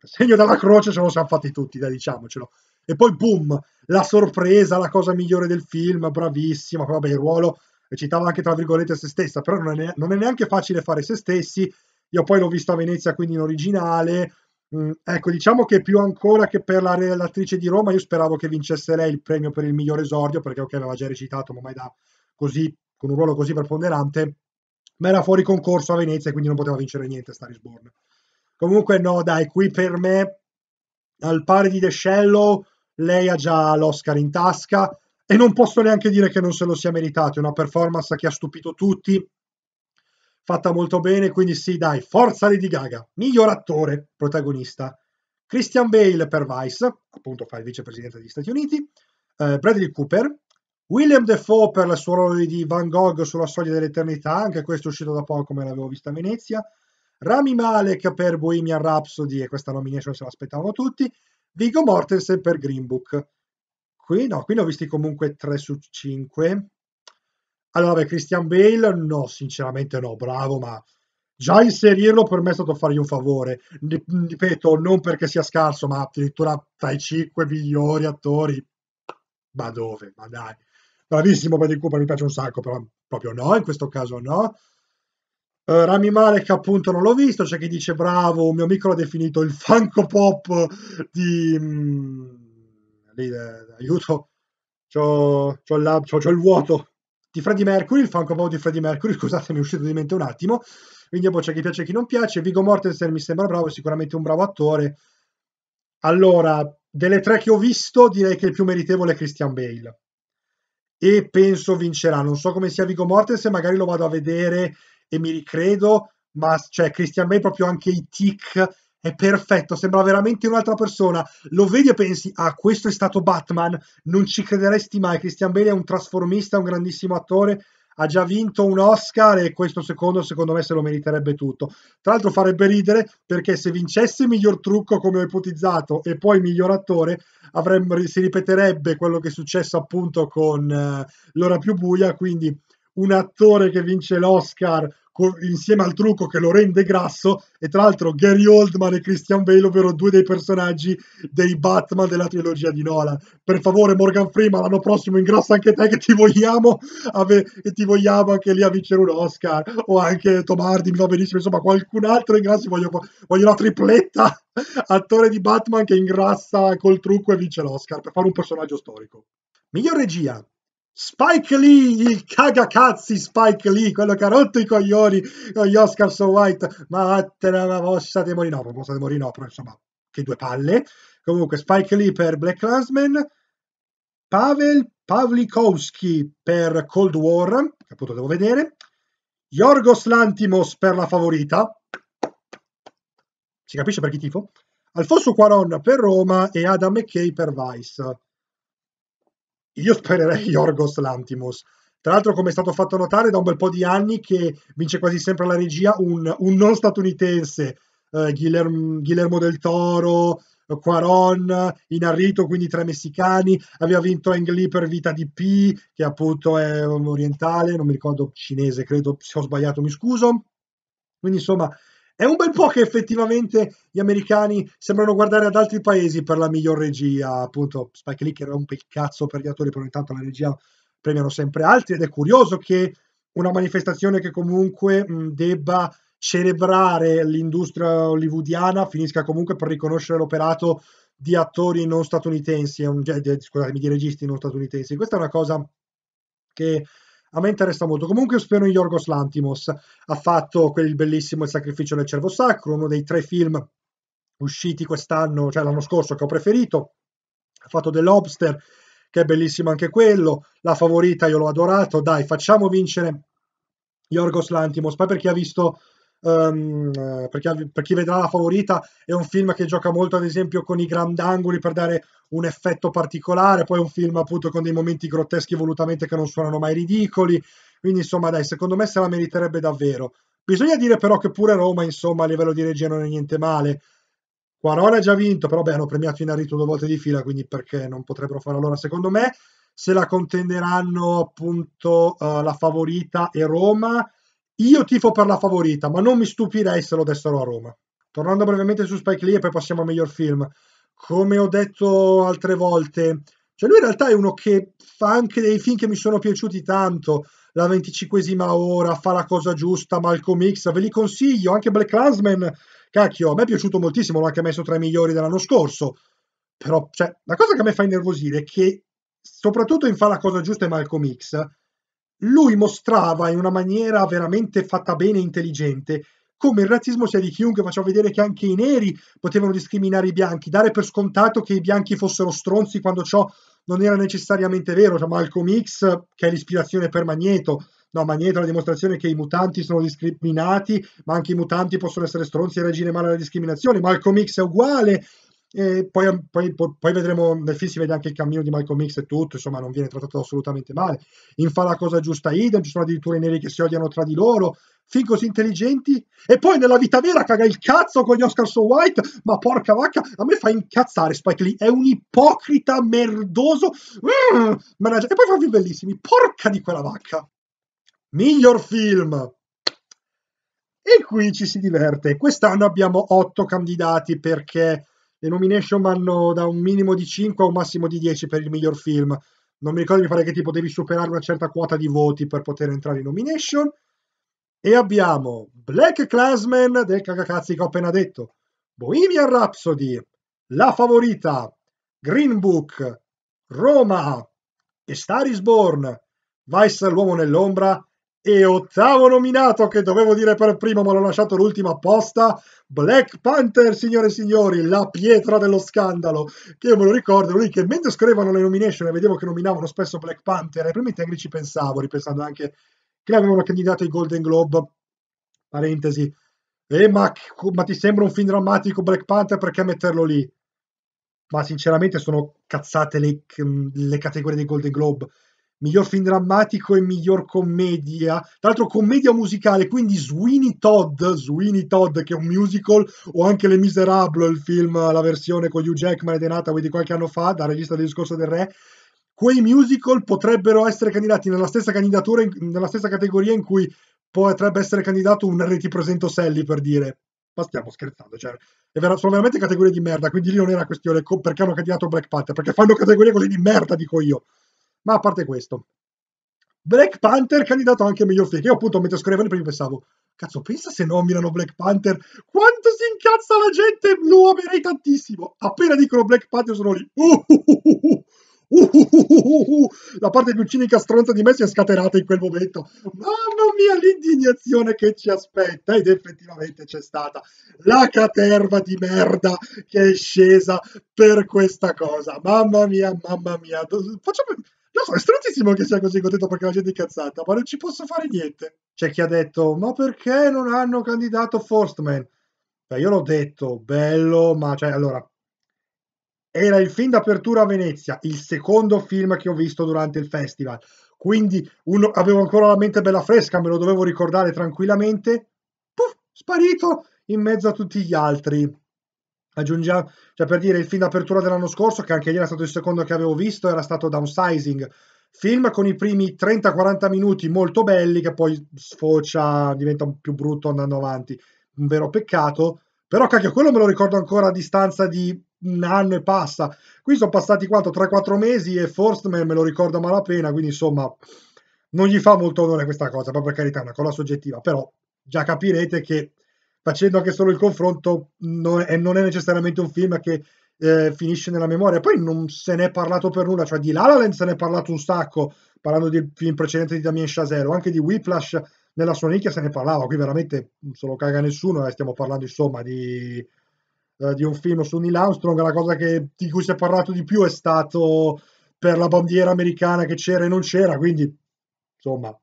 Segno dalla croce ce lo siamo fatti tutti, dai, diciamocelo. E poi boom, la sorpresa, la cosa migliore del film, bravissima, vabbè il ruolo citava anche tra virgolette se stessa, però non è, non è, neanche facile fare se stessi, io poi l'ho visto a Venezia quindi in originale, mm, ecco diciamo che più ancora che per la, l'attrice di Roma io speravo che vincesse lei il premio per il miglior esordio, perché ok aveva già recitato ma mai da così, con un ruolo così preponderante, ma era fuori concorso a Venezia quindi non poteva vincere niente Star is Comunque no dai, qui per me al pari di The Shallow lei ha già l'Oscar in tasca e non posso neanche dire che non se lo sia meritato, è una performance che ha stupito tutti, fatta molto bene, quindi sì, dai, forza Lady Gaga, miglior attore protagonista. Christian Bale per Vice, appunto fa il vicepresidente degli Stati Uniti, eh, Bradley Cooper, William Defoe per il suo ruolo di Van Gogh sulla soglia dell'eternità, anche questo è uscito da poco, me l'avevo vista a Venezia, Rami Malek per Bohemian Rhapsody, e questa nomination se l'aspettavano tutti, Vigo Mortensen per Green Book. Qui no, qui ne ho visti comunque 3 su 5. Allora, Christian Bale, no, sinceramente no, bravo, ma già inserirlo per me è stato fargli un favore. Ripeto, non perché sia scarso, ma addirittura tra i 5 migliori attori. Ma dove? Ma dai. Bravissimo Bradley Cooper, mi piace un sacco, però proprio no, in questo caso no. Uh, Rami Malek appunto non l'ho visto, c'è chi dice bravo, un mio amico l'ha definito il Funko Pop di... Mh, mm, lì, eh, aiuto, c'ho, c'ho, la, c'ho, c'ho, il vuoto di Freddie Mercury, il Funko Pop di Freddie Mercury, scusate mi è uscito di mente un attimo, quindi poi c'è chi piace e chi non piace, Vigo Mortensen mi sembra bravo, è sicuramente un bravo attore. Allora, delle tre che ho visto direi che il più meritevole è Christian Bale e penso vincerà, non so come sia Vigo Mortensen, magari lo vado a vedere e mi ricredo, ma cioè Christian Bale proprio anche i tic è perfetto, sembra veramente un'altra persona. Lo vedi e pensi, ah, questo è stato Batman, non ci crederesti mai. Christian Bale è un trasformista, un grandissimo attore, ha già vinto un Oscar e questo secondo, secondo me, se lo meriterebbe tutto. Tra l'altro farebbe ridere perché se vincesse miglior trucco, come ho ipotizzato, e poi miglior attore, avremmo, si ripeterebbe quello che è successo appunto con uh, L'ora più buia, quindi un attore che vince l'Oscar insieme al trucco che lo rende grasso e tra l'altro Gary Oldman e Christian Bale ovvero due dei personaggi dei Batman della trilogia di Nola. per favore Morgan Freeman l'anno prossimo ingrassa anche te che ti vogliamo ave- e ti vogliamo anche lì a vincere un Oscar o anche Tom Hardy mi va benissimo insomma qualcun altro ingrassi voglio, voglio una tripletta attore di Batman che ingrassa col trucco e vince l'Oscar per fare un personaggio storico miglior regia Spike Lee, il cagacazzi Spike Lee, quello che ha rotto i coglioni con gli Oscar So White, ma vattene la mossa di Morinopro, mossa di Morinopro, insomma, che due palle. Comunque Spike Lee per Black Clansman, Pavel Pavlikowski per Cold War, che appunto devo vedere, Yorgos Lantimos per La Favorita, si capisce per chi tifo, Alfonso Quaron per Roma e Adam McKay per Vice. Io spererei Yorgos Lantimos. Tra l'altro, come è stato fatto notare, da un bel po' di anni che vince quasi sempre la regia un, un non statunitense, eh, Guillermo, Guillermo del Toro, Quaron, Inarrito, quindi tre messicani, aveva vinto Ang Lee per Vita di P, che appunto è un orientale, non mi ricordo cinese, credo, se ho sbagliato mi scuso. Quindi insomma, è un bel po' che effettivamente gli americani sembrano guardare ad altri paesi per la miglior regia, appunto Spike Lee che rompe il cazzo per gli attori, però intanto la regia premiano sempre altri ed è curioso che una manifestazione che comunque mh, debba celebrare l'industria hollywoodiana finisca comunque per riconoscere l'operato di attori non statunitensi, un, cioè, di, scusatemi, di registi non statunitensi. Questa è una cosa che a me interessa molto. Comunque spero in Yorgos Lantimos. Ha fatto quel bellissimo Il sacrificio del cervo sacro, uno dei tre film usciti quest'anno, cioè l'anno scorso, che ho preferito. Ha fatto The Lobster, che è bellissimo anche quello. La favorita, io l'ho adorato. Dai, facciamo vincere Yorgos Lantimos. Poi per chi ha visto um, per, chi, per chi vedrà la favorita è un film che gioca molto ad esempio con i grandangoli per dare un effetto particolare, poi è un film appunto con dei momenti grotteschi volutamente che non suonano mai ridicoli, quindi insomma dai, secondo me se la meriterebbe davvero. Bisogna dire però che pure Roma, insomma, a livello di regia non è niente male. Quarone ha già vinto, però beh, hanno premiato Inarritu due volte di fila, quindi perché non potrebbero fare allora? Secondo me se la contenderanno appunto uh, la favorita e Roma io tifo per la favorita, ma non mi stupirei se lo dessero a Roma. Tornando brevemente su Spike Lee e poi passiamo a miglior film. Come ho detto altre volte, cioè lui in realtà è uno che fa anche dei film che mi sono piaciuti tanto. La 25esima ora, fa la cosa giusta, Malcolm X, ve li consiglio. Anche Black Clansman, cacchio, a me è piaciuto moltissimo, l'ho anche messo tra i migliori dell'anno scorso. Però, cioè, la cosa che a me fa innervosire è che, soprattutto in Fa la cosa giusta e Malcolm X, lui mostrava in una maniera veramente fatta bene e intelligente come il razzismo sia di chiunque, faceva vedere che anche i neri potevano discriminare i bianchi, dare per scontato che i bianchi fossero stronzi quando ciò non era necessariamente vero, cioè Malcolm X che è l'ispirazione per Magneto, no Magneto è la dimostrazione che i mutanti sono discriminati, ma anche i mutanti possono essere stronzi e reagire male alla discriminazione, Malcolm X è uguale, e poi, poi, poi, vedremo, nel film si vede anche il cammino di Malcolm X e tutto, insomma non viene trattato assolutamente male. In fa la cosa giusta idem, ci sono addirittura i neri che si odiano tra di loro, fin così intelligenti. E poi nella vita vera caga il cazzo con gli Oscar So White, ma porca vacca, a me fa incazzare Spike Lee, è un ipocrita merdoso. Mm, e poi fa film bellissimi, porca di quella vacca. Miglior film! E qui ci si diverte. Quest'anno abbiamo otto candidati perché le nomination vanno da un minimo di 5 a un massimo di 10 per il miglior film. Non mi ricordo, mi pare che tipo devi superare una certa quota di voti per poter entrare in nomination. E abbiamo Black Classman del cagacazzi che ho appena detto, Bohemian Rhapsody, La Favorita, Green Book, Roma e Star is Born, Vice l'uomo nell'ombra e ottavo nominato che dovevo dire per primo ma l'ho lasciato l'ultimo apposta, Black Panther, signore e signori, la pietra dello scandalo, che io me lo ricordo, lui che mentre scrivevano le nomination e vedevo che nominavano spesso Black Panther, ai primi tempi ci pensavo, ripensando anche che avevano candidato ai Golden Globe, parentesi, e eh, ma, ma ti sembra un film drammatico Black Panther, perché metterlo lì? Ma sinceramente sono cazzate le, le categorie dei Golden Globe, miglior film drammatico e miglior commedia, tra l'altro commedia musicale, quindi Sweeney Todd, Sweeney Todd che è un musical, o anche Le Miserable, il film, la versione con Hugh Jackman ed Enata di qualche anno fa, da regista del discorso del re, quei musical potrebbero essere candidati nella stessa, candidatura, nella stessa categoria in cui potrebbe essere candidato un Reti Presento Sally, per dire, ma stiamo scherzando, cioè, sono veramente categorie di merda, quindi lì non era questione perché hanno candidato Black Panther, perché fanno categorie così di merda, dico io. Ma a parte questo, Black Panther candidato anche meglio film. Io appunto mentre scrivevo prima pensavo, cazzo, pensa se nominano Black Panther, quanto si incazza la gente, lo amerei tantissimo. Appena dicono Black Panther sono lì. Uh, uh, uh, la parte più cinica stronza di me si è scatenata in quel momento. Mamma mia, l'indignazione che ci aspetta ed effettivamente c'è stata la caterva di merda che è scesa per questa cosa. Mamma mia, mamma mia. Facciamo lo so, è stranissimo che sia così contento perché la gente è incazzata, ma non ci posso fare niente. C'è chi ha detto, ma perché non hanno candidato Forstman? Beh, io l'ho detto, bello, ma cioè, allora, era il film d'apertura a Venezia, il secondo film che ho visto durante il festival. Quindi uno, avevo ancora la mente bella fresca, me lo dovevo ricordare tranquillamente. Puff, sparito in mezzo a tutti gli altri aggiungiamo, cioè per dire il film d'apertura dell'anno scorso, che anche lì era stato il secondo che avevo visto, era stato Downsizing, film con i primi 30-40 minuti molto belli che poi sfocia, diventa più brutto andando avanti, un vero peccato, però cacchio quello me lo ricordo ancora a distanza di un anno e passa, qui sono passati quanto, 3-4 mesi e Forst me, me lo ricordo malapena, quindi insomma non gli fa molto onore questa cosa, poi per carità è una cosa soggettiva, però già capirete che facendo anche solo il confronto, non è, non è necessariamente un film che eh, finisce nella memoria. Poi non se n'è parlato per nulla, cioè di La La Land se n'è parlato un sacco, parlando del film precedente di Damien Chazelle, anche di Whiplash nella sua nicchia se ne parlava, qui veramente non se lo caga nessuno, eh, stiamo parlando insomma di, eh, di, un film su Neil Armstrong, la cosa che, di cui si è parlato di più è stato per la bandiera americana che c'era e non c'era, quindi insomma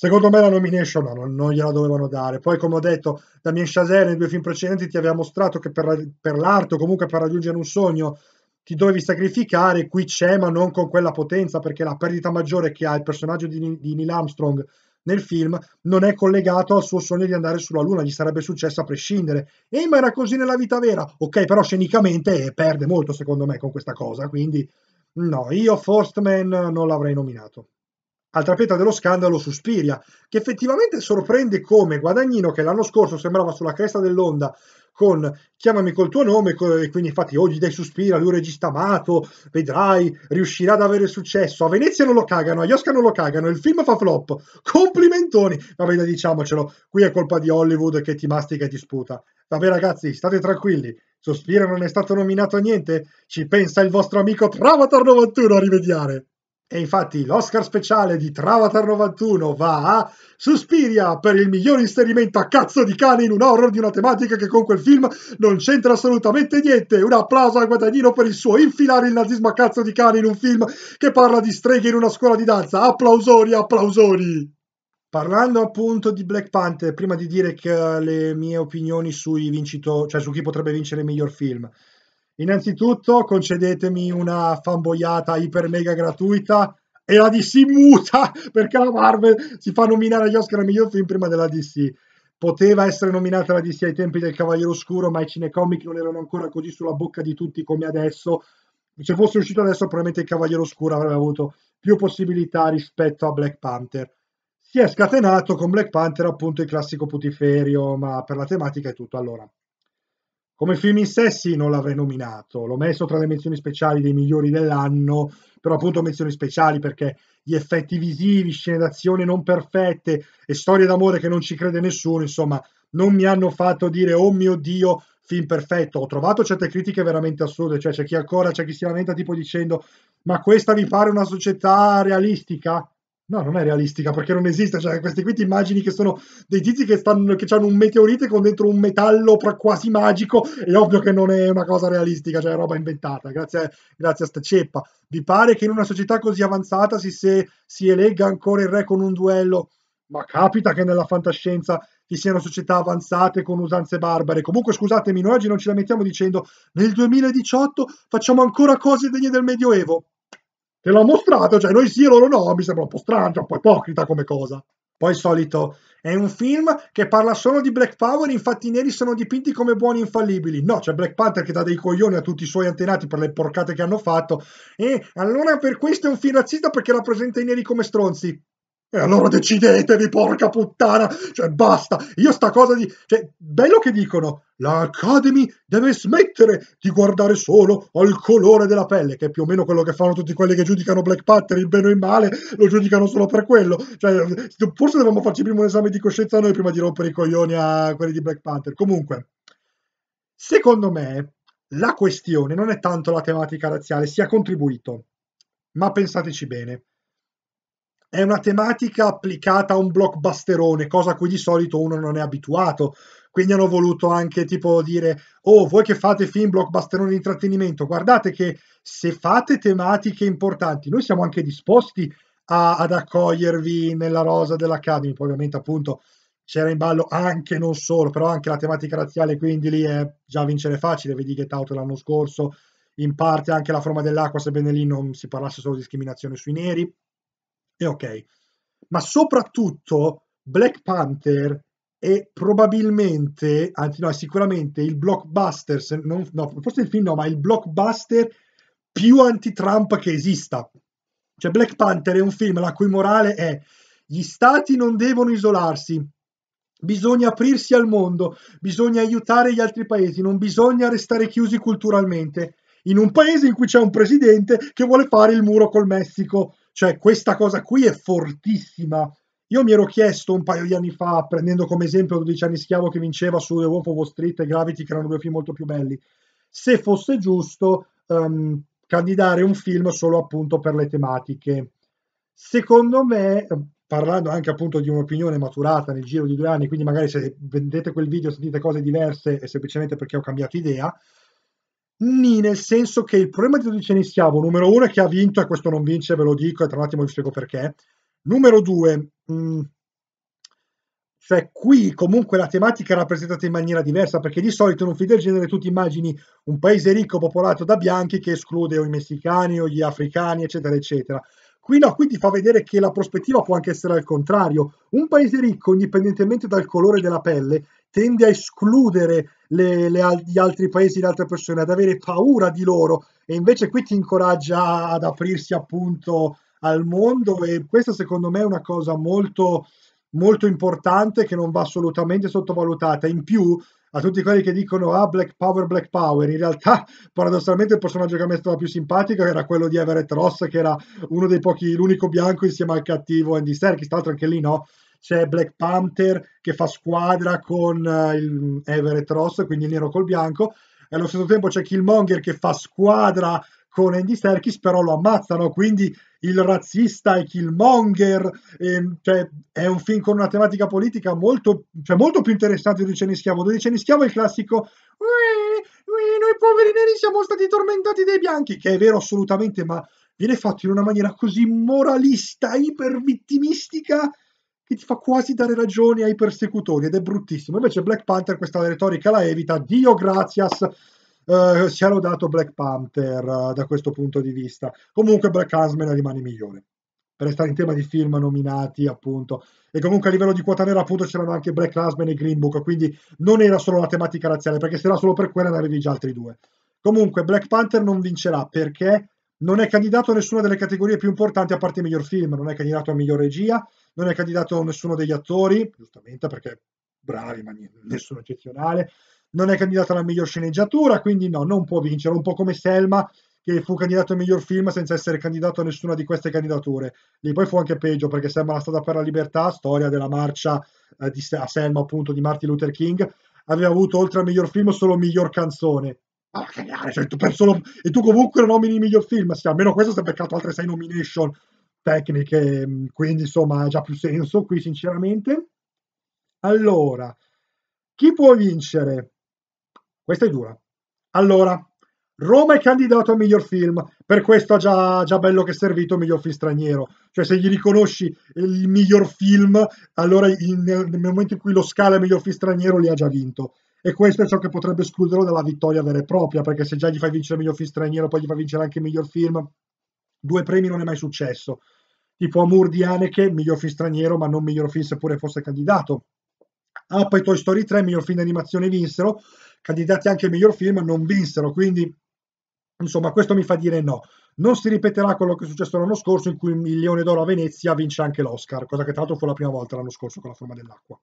Secondo me la nomination no, non, non, gliela dovevano dare. Poi, come ho detto, Damien Chazelle nei due film precedenti ti aveva mostrato che per, per l'arte o comunque per raggiungere un sogno ti dovevi sacrificare. Qui c'è, ma non con quella potenza, perché la perdita maggiore che ha il personaggio di, di Neil Armstrong nel film non è collegato al suo sogno di andare sulla Luna, gli sarebbe successo a prescindere. E eh, ma era così nella vita vera. Ok, però scenicamente eh, perde molto, secondo me, con questa cosa. Quindi, no, io Forstman non l'avrei nominato. Altra pietra dello scandalo Suspiria, che effettivamente sorprende come Guadagnino, che l'anno scorso sembrava sulla cresta dell'onda con Chiamami col tuo nome, e quindi infatti oggi dai Suspira, lui regista amato, vedrai, riuscirà ad avere successo. A Venezia non lo cagano, a Iosca non lo cagano, il film fa flop. Complimentoni! Vabbè, diciamocelo, qui è colpa di Hollywood che ti mastica e ti sputa. Vabbè ragazzi, state tranquilli, Sospira non è stato nominato a niente? Ci pensa il vostro amico Travatar91 a rimediare! E infatti l'Oscar speciale di Travatar 91 va a Suspiria per il miglior inserimento a cazzo di cane in un horror di una tematica che con quel film non c'entra assolutamente niente. Un applauso a Guadagnino per il suo infilare il nazismo a cazzo di cane in un film che parla di streghe in una scuola di danza. Applausori, applausori! Parlando appunto di Black Panther, prima di dire le mie opinioni sui vincitori, cioè su chi potrebbe vincere il miglior film, Innanzitutto concedetemi una fanboiata iper mega gratuita e la DC muta perché la Marvel si fa nominare agli Oscar al miglior film prima della DC. Poteva essere nominata la DC ai tempi del Cavaliere Oscuro, ma i cinecomic non erano ancora così sulla bocca di tutti come adesso. Se fosse uscito adesso, probabilmente il Cavaliere Oscuro avrebbe avuto più possibilità rispetto a Black Panther. Si è scatenato con Black Panther appunto il classico putiferio, ma per la tematica è tutto. Allora, come film in sé sì, non l'avrei nominato, l'ho messo tra le menzioni speciali dei migliori dell'anno, però appunto menzioni speciali perché gli effetti visivi, scene d'azione non perfette e storie d'amore che non ci crede nessuno, insomma, non mi hanno fatto dire oh mio Dio, film perfetto. Ho trovato certe critiche veramente assurde, cioè c'è chi ancora, c'è chi si lamenta tipo dicendo ma questa vi pare una società realistica? No, non è realistica perché non esiste. Cioè, queste qui ti immagini che sono dei tizi che, stanno, che hanno un meteorite con dentro un metallo quasi magico. È ovvio che non è una cosa realistica, cioè è roba inventata. Grazie, a, grazie a sta ceppa. Vi pare che in una società così avanzata si, se, si elegga ancora il re con un duello? Ma capita che nella fantascienza ci siano società avanzate con usanze barbare. Comunque, scusatemi, noi oggi non ci mettiamo dicendo nel 2018 facciamo ancora cose degne del Medioevo e l'ho mostrato, cioè noi sì e loro no, mi sembra un po' strano, cioè, un po' ipocrita come cosa. Poi solito, è un film che parla solo di Black Power, infatti i neri sono dipinti come buoni infallibili. No, c'è Black Panther che dà dei coglioni a tutti i suoi antenati per le porcate che hanno fatto. E allora per questo è un film razzista perché rappresenta i neri come stronzi. E allora decidetevi, porca puttana! Cioè, basta! Io sta cosa di... Cioè, bello che dicono, l'Academy deve smettere di guardare solo al colore della pelle, che è più o meno quello che fanno tutti quelli che giudicano Black Panther, il bene o il male, lo giudicano solo per quello. Cioè, forse dobbiamo farci prima un esame di coscienza noi prima di rompere i coglioni a quelli di Black Panther. Comunque, secondo me, la questione non è tanto la tematica razziale, si è contribuito. Ma pensateci bene è una tematica applicata a un blockbusterone, cosa a cui di solito uno non è abituato. Quindi hanno voluto anche tipo dire, oh voi che fate film blockbusterone di intrattenimento, guardate che se fate tematiche importanti, noi siamo anche disposti a, ad accogliervi nella rosa dell'Academy, poi ovviamente appunto c'era in ballo anche non solo, però anche la tematica razziale, quindi lì è già vincere facile, vedi Get Out l'anno scorso, in parte anche la forma dell'acqua, sebbene lì non si parlasse solo di discriminazione sui neri, è ok. Ma soprattutto Black Panther è probabilmente, anzi no, è sicuramente il blockbuster, non, no, forse il film no, ma il blockbuster più anti-Trump che esista. Cioè Black Panther è un film la cui morale è gli stati non devono isolarsi, bisogna aprirsi al mondo, bisogna aiutare gli altri paesi, non bisogna restare chiusi culturalmente in un paese in cui c'è un presidente che vuole fare il muro col Messico. Cioè questa cosa qui è fortissima. Io mi ero chiesto un paio di anni fa, prendendo come esempio 12 anni schiavo che vinceva su The Wolf of Wall Street e Gravity, che erano due film molto più belli, se fosse giusto um, candidare un film solo appunto per le tematiche. Secondo me, parlando anche appunto di un'opinione maturata nel giro di due anni, quindi magari se vedete quel video sentite cose diverse è semplicemente perché ho cambiato idea, Nì, nel senso che il problema di Dodiceni Schiavo, numero uno, è che ha vinto e questo non vince, ve lo dico, e tra un attimo vi spiego perché. Numero due, mh, mm, cioè qui comunque la tematica è rappresentata in maniera diversa, perché di solito in un film del genere tu ti immagini un paese ricco popolato da bianchi che esclude o i messicani o gli africani, eccetera, eccetera. Qui no, qui ti fa vedere che la prospettiva può anche essere al contrario. Un paese ricco, indipendentemente dal colore della pelle, tende a escludere le, le, gli altri paesi, le altre persone, ad avere paura di loro e invece qui ti incoraggia ad aprirsi appunto al mondo e questa secondo me è una cosa molto molto importante che non va assolutamente sottovalutata. In più, a tutti quelli che dicono ah Black Power, Black Power, in realtà paradossalmente il personaggio che a me stava più simpatico era quello di Everett Ross, che era uno dei pochi, l'unico bianco insieme al cattivo Andy Serkis, tra l'altro anche lì no, c'è Black Panther che fa squadra con uh, il Everett Ross, quindi il nero col bianco, e allo stesso tempo c'è Killmonger che fa squadra con Andy Serkis, però lo ammazzano, quindi il razzista è Killmonger, ehm, cioè, è un film con una tematica politica molto, cioè, molto più interessante di Cenni Schiavo, dove Cenni Schiavo è il classico noi poveri neri siamo stati tormentati dai bianchi, che è vero assolutamente, ma viene fatto in una maniera così moralista, ipervittimistica, che ti fa quasi dare ragione ai persecutori ed è bruttissimo. Invece Black Panther questa retorica la evita, Dio gracias, eh, è lodato Black Panther eh, da questo punto di vista. Comunque Black Huntsman rimane migliore per restare in tema di film nominati, appunto. E comunque a livello di quota nera, appunto, c'erano anche Black Husband e Green Book, quindi non era solo la tematica razziale, perché se era solo per quella ne avevi già altri due. Comunque, Black Panther non vincerà perché non è candidato a nessuna delle categorie più importanti, a parte miglior film, non è candidato a miglior regia, non è candidato nessuno degli attori, giustamente perché bravi, ma nessuno eccezionale, non è candidato alla miglior sceneggiatura, quindi no, non può vincere, un po' come Selma che fu candidato al miglior film senza essere candidato a nessuna di queste candidature. Lì poi fu anche peggio perché Selma la strada per la libertà, storia della marcia eh, di, a Selma appunto di Martin Luther King, aveva avuto oltre al miglior film solo miglior canzone. Ma cagare, cioè, tu per solo... e tu comunque non nomini il miglior film, sì, almeno questo si è beccato altre sei nomination tecniche, mm, quindi insomma ha già più senso qui sinceramente. Allora, chi può vincere? Questa è dura. Allora, Roma è candidato al miglior film, per questo ha già, già, bello che è servito il miglior film straniero. Cioè, se gli riconosci il miglior film, allora in, nel momento in cui lo scala il miglior film straniero, li ha già vinto. E questo è ciò che potrebbe escluderlo dalla vittoria vera e propria, perché se già gli fai vincere il miglior film straniero, poi gli fai vincere anche il miglior film, due premi non è mai successo tipo Amur di Haneke, miglior film straniero, ma non miglior film seppure fosse candidato. Up ah, e Toy Story 3, miglior film d'animazione, vinsero, candidati anche al miglior film, ma non vinsero, quindi insomma questo mi fa dire no. Non si ripeterà quello che è successo l'anno scorso in cui il Milione d'Oro a Venezia vince anche l'Oscar, cosa che tra l'altro fu la prima volta l'anno scorso con la forma dell'acqua.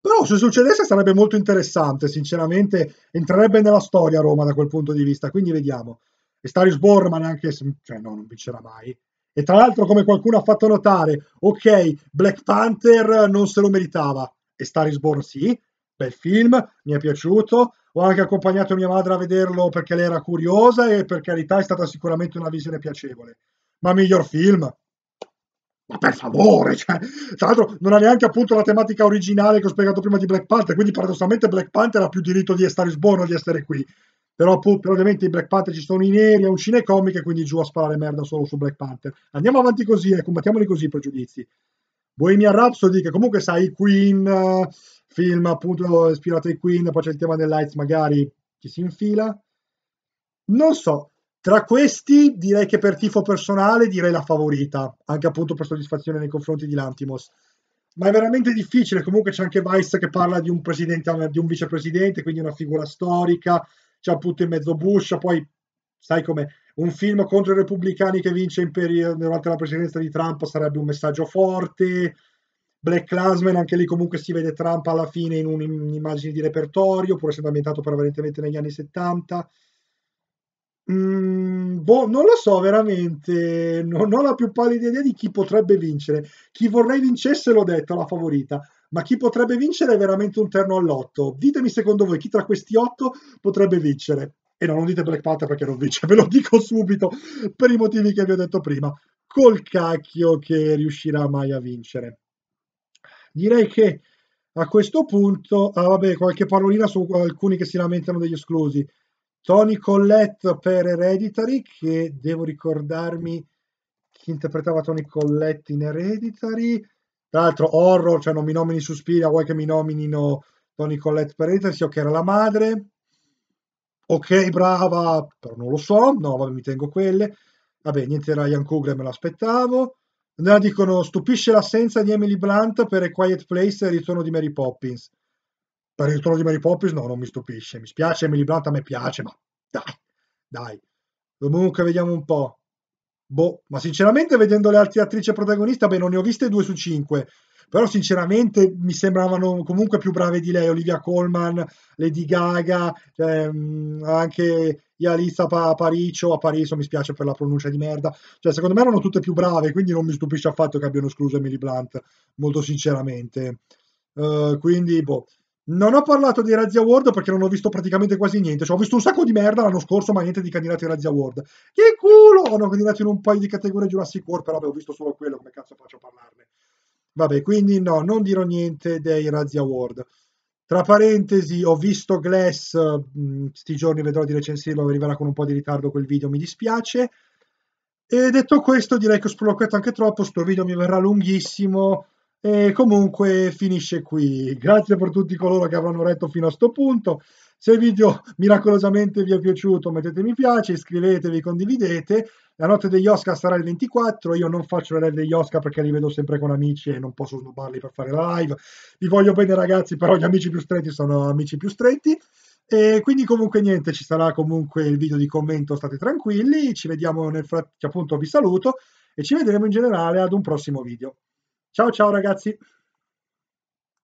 Però se succedesse sarebbe molto interessante, sinceramente, entrerebbe nella storia Roma da quel punto di vista, quindi vediamo. E Starius Borman anche, se cioè no, non vincerà mai, e tra l'altro, come qualcuno ha fatto notare, ok, Black Panther non se lo meritava. E Star is Born sì, bel film, mi è piaciuto. Ho anche accompagnato mia madre a vederlo perché lei era curiosa e per carità è stata sicuramente una visione piacevole. Ma miglior film, ma per favore, cioè, tra l'altro non ha neanche appunto la tematica originale che ho spiegato prima di Black Panther, quindi paradossalmente Black Panther ha più diritto di stare sborno di essere qui però pur, ovviamente in Black Panther ci sono i neri, è un cinecomic e quindi giù a sparare merda solo su Black Panther. Andiamo avanti così e ecco, eh, combattiamoli così i pregiudizi. Bohemian Rhapsody, che comunque sai, Queen, eh, film appunto ispirato ai Queen, poi c'è il tema dell'Aids, magari ci si infila. Non so, tra questi direi che per tifo personale direi la favorita, anche appunto per soddisfazione nei confronti di Lantimos. Ma è veramente difficile, comunque c'è anche Weiss che parla di un, di un vicepresidente, quindi una figura storica, c'è appunto in mezzo Bush, poi sai come un film contro i repubblicani che vince in periodo, durante la presidenza di Trump sarebbe un messaggio forte, Black Clansman, anche lì comunque si vede Trump alla fine in un'immagine di repertorio, pur essendo ambientato prevalentemente negli anni 70. Mm, boh, non lo so veramente, non ho la più pallida idea di chi potrebbe vincere. Chi vorrei vincesse, l'ho detto, la favorita ma chi potrebbe vincere è veramente un terno all'otto. Ditemi secondo voi chi tra questi otto potrebbe vincere. E no, non dite Black Panther perché non vince, ve lo dico subito, per i motivi che vi ho detto prima. Col cacchio che riuscirà mai a vincere. Direi che a questo punto, ah vabbè, qualche parolina su alcuni che si lamentano degli esclusi. Tony Collette per Hereditary, che devo ricordarmi chi interpretava Tony Collette in Hereditary. Tra l'altro horror, cioè non mi nomini Suspiria, vuoi che mi nominino Tony Collette per Etersi, o che era la madre. Ok, brava, però non lo so, no, vabbè, mi tengo quelle. Vabbè, niente Ryan Coogler, me l'aspettavo. Allora dicono, stupisce l'assenza di Emily Blunt per A Quiet Place e il ritorno di Mary Poppins. Per il ritorno di Mary Poppins no, non mi stupisce. Mi spiace, Emily Blunt a me piace, ma dai, dai. Comunque, vediamo un po'. Boh, ma sinceramente vedendo le altre attrici protagoniste, beh, non ne ho viste due su cinque, però sinceramente mi sembravano comunque più brave di lei, Olivia Colman, Lady Gaga, ehm, anche Yalitza Aparicio, Aparicio mi spiace per la pronuncia di merda, cioè secondo me erano tutte più brave, quindi non mi stupisce affatto che abbiano escluso Emily Blunt, molto sinceramente. Uh, quindi, boh. Non ho parlato dei Razzie Award perché non ho visto praticamente quasi niente. Cioè, ho visto un sacco di merda l'anno scorso, ma niente di candidati ai Razzie Award. Che culo! Hanno candidato in un paio di categorie Jurassic World, però avevo visto solo quello, come cazzo faccio a parlarne? Vabbè, quindi no, non dirò niente dei Razzie Award. Tra parentesi, ho visto Glass, mh, mm, sti giorni vedrò di recensirlo, arriverà con un po' di ritardo quel video, mi dispiace. E detto questo, direi che ho sproloquato anche troppo, sto video mi verrà lunghissimo. E comunque finisce qui. Grazie per tutti coloro che avranno letto fino a questo punto. Se il video miracolosamente vi è piaciuto mettete mi piace, iscrivetevi, condividete. La notte degli Oscar sarà il 24, io non faccio le live degli Oscar perché li vedo sempre con amici e non posso snobbarli per fare la live. Vi voglio bene ragazzi, però gli amici più stretti sono amici più stretti. E quindi comunque niente, ci sarà comunque il video di commento, state tranquilli, ci vediamo nel frattempo, appunto vi saluto e ci vedremo in generale ad un prossimo video. Ciao ciao ragazzi!